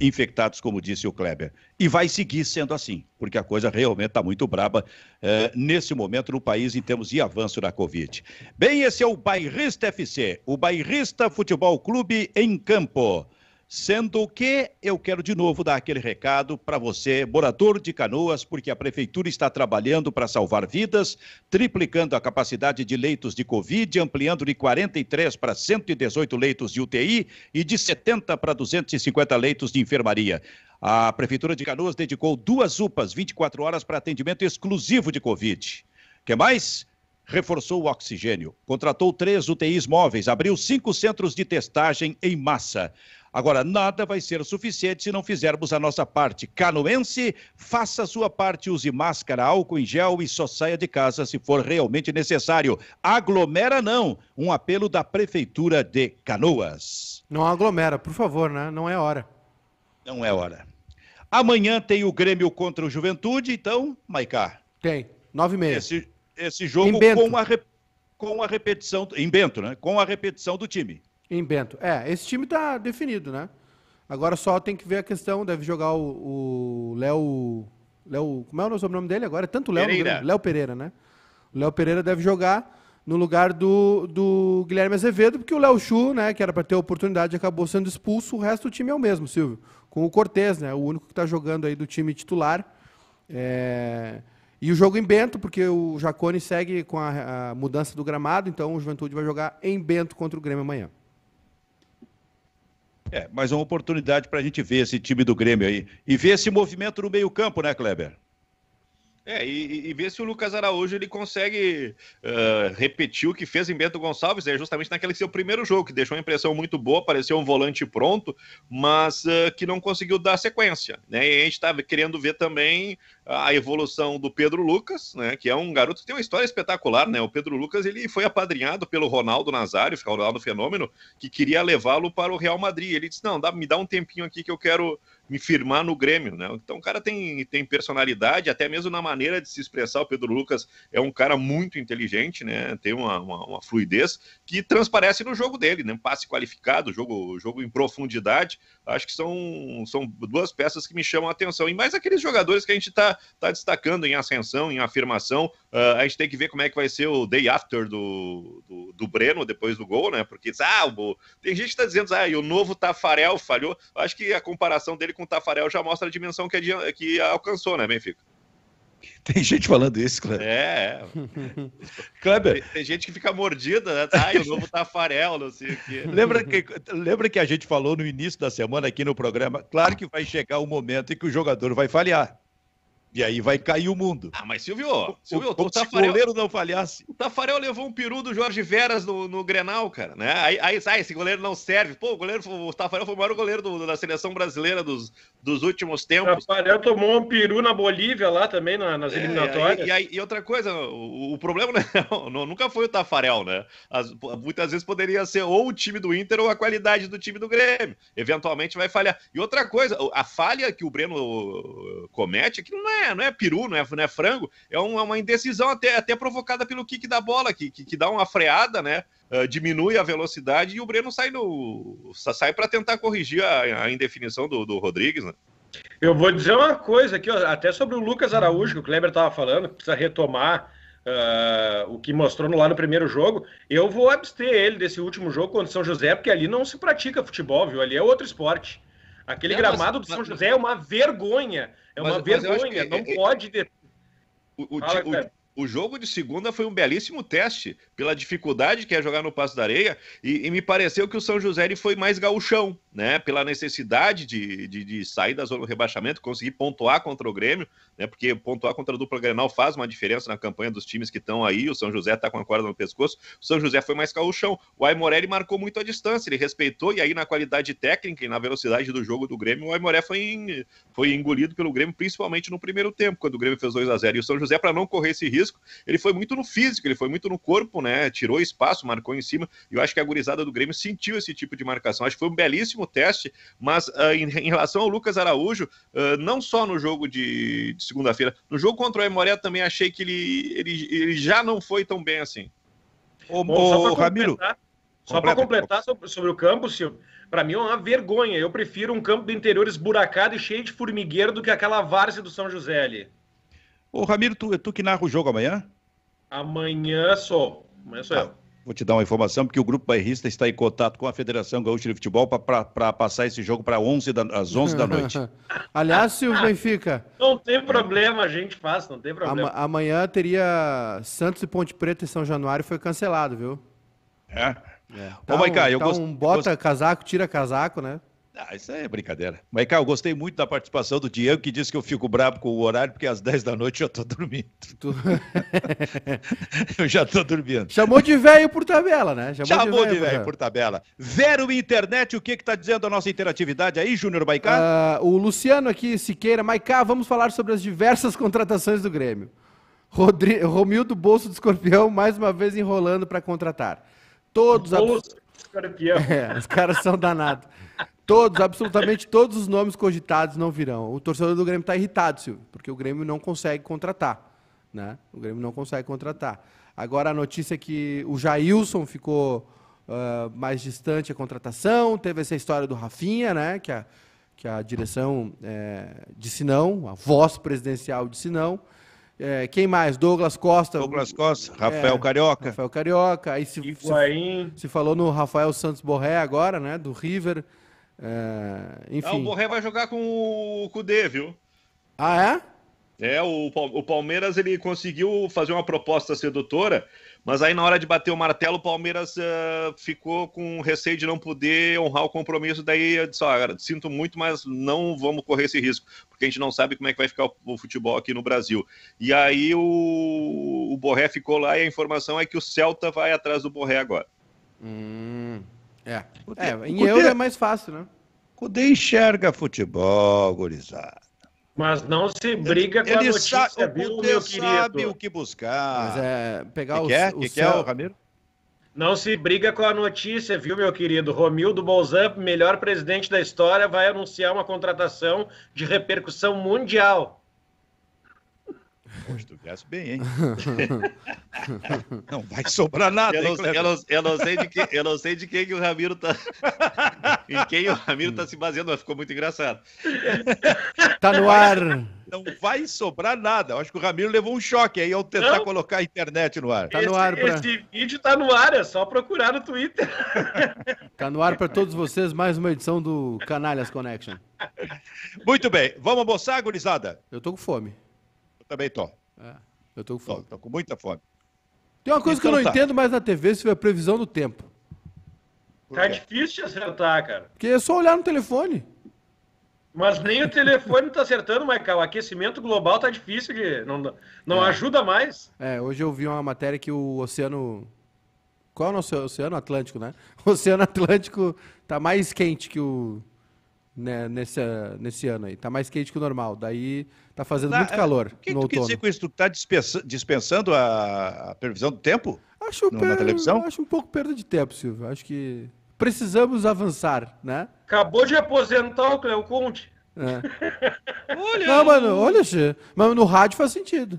infectados, como disse o Kleber. E vai seguir sendo assim, porque a coisa realmente está muito braba uh, nesse momento no país em termos de avanço da Covid. Bem, esse é o Bairrista FC, o Bairrista Futebol Clube em Campo. Sendo que eu quero de novo dar aquele recado para você, morador de Canoas, porque a Prefeitura está trabalhando para salvar vidas, triplicando a capacidade de leitos de Covid, ampliando de 43 para 118 leitos de UTI e de 70 para 250 leitos de enfermaria. A Prefeitura de Canoas dedicou duas UPAs 24 horas para atendimento exclusivo de Covid. que mais? reforçou o oxigênio, contratou três UTIs móveis, abriu cinco centros de testagem em massa. Agora, nada vai ser suficiente se não fizermos a nossa parte. Canoense, faça a sua parte, use máscara, álcool em gel e só saia de casa se for realmente necessário. Aglomera não, um apelo da Prefeitura de Canoas.
Não aglomera, por favor, né? Não
é hora. Não é hora. Amanhã tem o Grêmio contra o Juventude, então, Maicá. Tem, nove e meia. Esse, esse jogo com a, com a repetição, em Bento, né? Com a repetição do time.
Em Bento. É, esse time tá definido, né? Agora só tem que ver a questão, deve jogar o Léo. Léo. Como é o sobrenome dele agora? É tanto Léo. Pereira. Léo Pereira, né? O Léo Pereira deve jogar no lugar do, do Guilherme Azevedo, porque o Léo Chu, né, que era para ter a oportunidade, acabou sendo expulso. O resto do time é o mesmo, Silvio. Com o Cortez, né? O único que está jogando aí do time titular. É... E o jogo em Bento, porque o Jacone segue com a, a mudança do gramado, então o Juventude vai jogar em Bento contra o Grêmio amanhã.
É, mas é uma oportunidade para a gente ver esse time do Grêmio aí. E ver esse movimento no meio-campo, né, Kleber?
É, e, e, ver se o Lucas Araújo ele consegue uh, repetir o que fez em Bento Gonçalves, é justamente naquele seu primeiro jogo, que deixou uma impressão muito boa, pareceu um volante pronto, mas uh, que não conseguiu dar sequência. Né? E a gente estava querendo ver também a evolução do Pedro Lucas, né, que é um garoto que tem uma história espetacular, né? O Pedro Lucas ele foi apadrinhado pelo Ronaldo Nazário, Ronaldo Fenômeno, que queria levá-lo para o Real Madrid. Ele disse: "Não, dá, me dá um tempinho aqui que eu quero me firmar no Grêmio, né? Então o cara tem, tem personalidade, até mesmo na maneira de se expressar. O Pedro Lucas é um cara muito inteligente, né? Tem uma, uma, uma fluidez que transparece no jogo dele, né? Um passe qualificado, jogo, jogo em profundidade. Acho que são, são duas peças que me chamam a atenção. E mais aqueles jogadores que a gente está tá destacando em ascensão, em afirmação. Uh, a gente tem que ver como é que vai ser o day after do, do, do Breno depois do gol, né? Porque ah, o, tem gente que está dizendo, ah, e o novo Tafarel falhou. Acho que a comparação dele com o Tafarel já mostra a dimensão que, a, que alcançou, né, Benfica?
Tem gente falando isso, Kleber. É. Kleber. [LAUGHS]
Tem, tem, gente que fica mordida, né? Ah, e o novo Tafarel, não sei o quê. [LAUGHS] Lembra que,
lembra que a gente falou no início da semana aqui no programa? Claro que vai chegar o momento em que o jogador vai falhar. E aí vai cair o mundo. Ah, mas Silvio, Silvio, o, o Tafarel, se o goleiro
não falhasse. O Tafarel levou um peru do Jorge Veras no, no Grenal, cara, né? Aí, aí ah, esse goleiro não serve. Pô, o goleiro, o Tafarel foi o maior goleiro do, da seleção brasileira dos, dos últimos tempos. O Tafarel tomou um peru na Bolívia lá também, na,
nas é, eliminatórias. E, aí,
e, outra coisa, o, o problema é, [LAUGHS] não, nunca foi o Tafarel, né? As, muitas vezes poderia ser ou o time do Inter ou a qualidade do time do Grêmio. Eventualmente vai falhar. E outra coisa, a falha que o Breno comete, é que não é é, não é peru, não é, não é frango, é, é uma indecisão até, até provocada pelo kick da bola, que, que, que dá uma freada, né? Uh, diminui a velocidade e o Breno sai no sai para tentar corrigir a, a indefinição do, do Rodrigues, né?
Eu vou dizer uma coisa aqui, ó, até sobre o Lucas Araújo, que o Kleber estava falando, precisa retomar uh, o que mostrou lá no primeiro jogo. Eu vou abster ele desse último jogo contra o São José, porque ali não se pratica futebol, viu? Ali é outro esporte. Aquele gramado mas, do São mas, José é uma vergonha. É mas, uma vergonha. Que, é não é, pode.
O, o, Fala, o, o jogo de segunda foi um belíssimo teste, pela dificuldade que é jogar no Passo da Areia, e, e me pareceu que o São José foi mais gauchão, né? Pela necessidade de, de, de, sair da zona do rebaixamento, conseguir pontuar contra o Grêmio, né? Porque pontuar contra a dupla Grenal faz uma diferença na campanha dos times que estão aí, o São José está com a corda no pescoço, o São José foi mais gauchão. O Aymorelli marcou muito a distância, ele respeitou, e aí na qualidade técnica e na velocidade do jogo do Grêmio, o Aimoré foi, em, foi engolido pelo Grêmio, principalmente no primeiro tempo, quando o Grêmio fez 2 a 0 E o São José, para não correr esse risco, Francisco, ele foi muito no físico, ele foi muito no corpo, né? Tirou espaço, marcou em cima. E eu acho que a gurizada do Grêmio sentiu esse tipo de marcação. Acho que foi um belíssimo teste, mas uh, em, em, relação ao Lucas Araújo, uh, não só no jogo de, de segunda-feira, no jogo
contra o Emoré também achei que ele, ele, ele já não foi tão bem assim. Ô, Bom, Ramiro. Só para completar sobre, sobre, o campo, Silvio, para mim é uma vergonha. Eu prefiro um campo do interior esburacado e cheio de formigueiro do que aquela várzea do São José ali.
Ô, Ramiro, tu, tu que narra o jogo amanhã? Amanhã só. Amanhã só ah, tá. eu. Vou te dar uma informação, porque o Grupo Bairrista está em contato com a Federação Gaúcha de Futebol para passar esse jogo para
às 11 da noite. [LAUGHS] Aliás, Silvio Benfica... Não tem problema, a gente faz,
não tem problema. Ama
amanhã teria Santos e Ponte Preta em São Januário, foi cancelado, viu?
É? É. Tá Ô, um, eu tá um bota
gost... casaco, tira casaco, né?
Ah, isso aí é brincadeira. Mas, cara, eu gostei muito da participação do Diego, que disse que eu fico bravo com o horário, porque às 10 da noite eu
estou tô dormindo. Tu... [LAUGHS] eu já tô dormindo. Chamou de velho por tabela, né? Chamou, Chamou de velho por, por,
tabela. Vero Internet, o que que tá dizendo a nossa interatividade
aí, Júnior Maicá? Uh, o Luciano aqui, Siqueira. Maicá, vamos falar sobre as diversas [LAUGHS] contratações do Grêmio. Rodri... Romildo Bolso do Escorpião, mais uma vez enrolando para contratar. Todos... Bolso do Escorpião. [LAUGHS] É, os caras são danados. Todos, absolutamente todos os nomes cogitados não virão. O torcedor do Grêmio está irritado, Silvio, porque o Grêmio não consegue contratar. Né? O Grêmio não consegue contratar. Agora a notícia é que o Jailson ficou uh, mais distante a contratação, teve essa história do Rafinha, né? que, a, que a direção é, disse não, a voz presidencial disse não. É, quem mais? Douglas Costa. Douglas Costa, é, Rafael é, Carioca. Rafael Carioca. Aí se, se, se, falou no Rafael Santos Borré agora, né? Do River. É, enfim. Ah, o Borré
vai jogar com o Cudê, viu? Ah, é? É, o, o Palmeiras ele conseguiu fazer uma proposta sedutora, mas aí na hora de bater o martelo, o Palmeiras uh, ficou com receio de não poder honrar o compromisso. Daí eu disse: sinto muito, mas não vamos correr esse risco, porque a gente não sabe como é que vai ficar o, o futebol aqui no Brasil. E aí o, o Borré ficou lá e a informação é que o Celta vai atrás do Borré
agora. Hum, é. Cudê, é em Cudê, euro é
mais fácil, né? Cudê
enxerga futebol, gurizada.
Mas não se briga ele, com ele a notícia, sabe, viu, meu querido? sabe o
que buscar. Mas é pegar que é? que o, que, que é, o Ramiro?
Não se briga com a notícia, viu, meu querido? Romildo Bolzan, melhor presidente da história, vai anunciar uma contratação de repercussão mundial. Português bem, hein?
[LAUGHS] não vai sobrar nada, eu não, hein, eu, não,
eu não, sei de que, eu não sei de quem que o Ramiro tá. [LAUGHS] em quem o Ramiro tá se baseando, mas ficou
muito engraçado. Tá no ar. Não vai sobrar nada. Eu acho que o
Ramiro levou um choque aí ao tentar não. colocar a internet no ar. Tá no ar, pra... Esse
vídeo tá no ar, é só procurar no Twitter. [LAUGHS]
Tá no ar para todos vocês, mais uma edição do Canalhas Connection. Muito bem, vamos almoçar, gurizada? Eu tô com fome também tô. É, eu tô com fome. Tô, tô, com muita fome. Tem uma coisa então, que eu não então tá. entendo mais na TV, se for é a previsão do tempo.
Tá difícil de acertar, cara.
Porque é só olhar no telefone.
Mas nem o telefone tá acertando, Michael. O aquecimento global tá difícil de. Não, não é. ajuda mais.
É, hoje eu vi uma matéria que o oceano. Qual é o nosso oceano Atlântico, né? [LAUGHS] O oceano Atlântico tá mais quente que o né, nesse, nesse ano aí. Tá mais quente que o normal. Daí tá fazendo tá, muito é, calor. O que no tu outono. quer dizer com
isso? Tu tá dispensando a, a previsão do tempo? Acho, per... televisão? acho um pouco
perda de tempo, Silvio. Acho que precisamos avançar, né?
Acabou de aposentar o Cleo Conte. É. [LAUGHS] olha, Não, mano, olha,
mas no rádio faz sentido.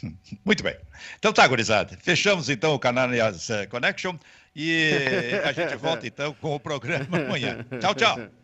[LAUGHS] Muito bem. Então tá, gurizada. Fechamos então o Canarias eh, Connection e a gente [LAUGHS] volta então com o programa amanhã. Tchau, tchau.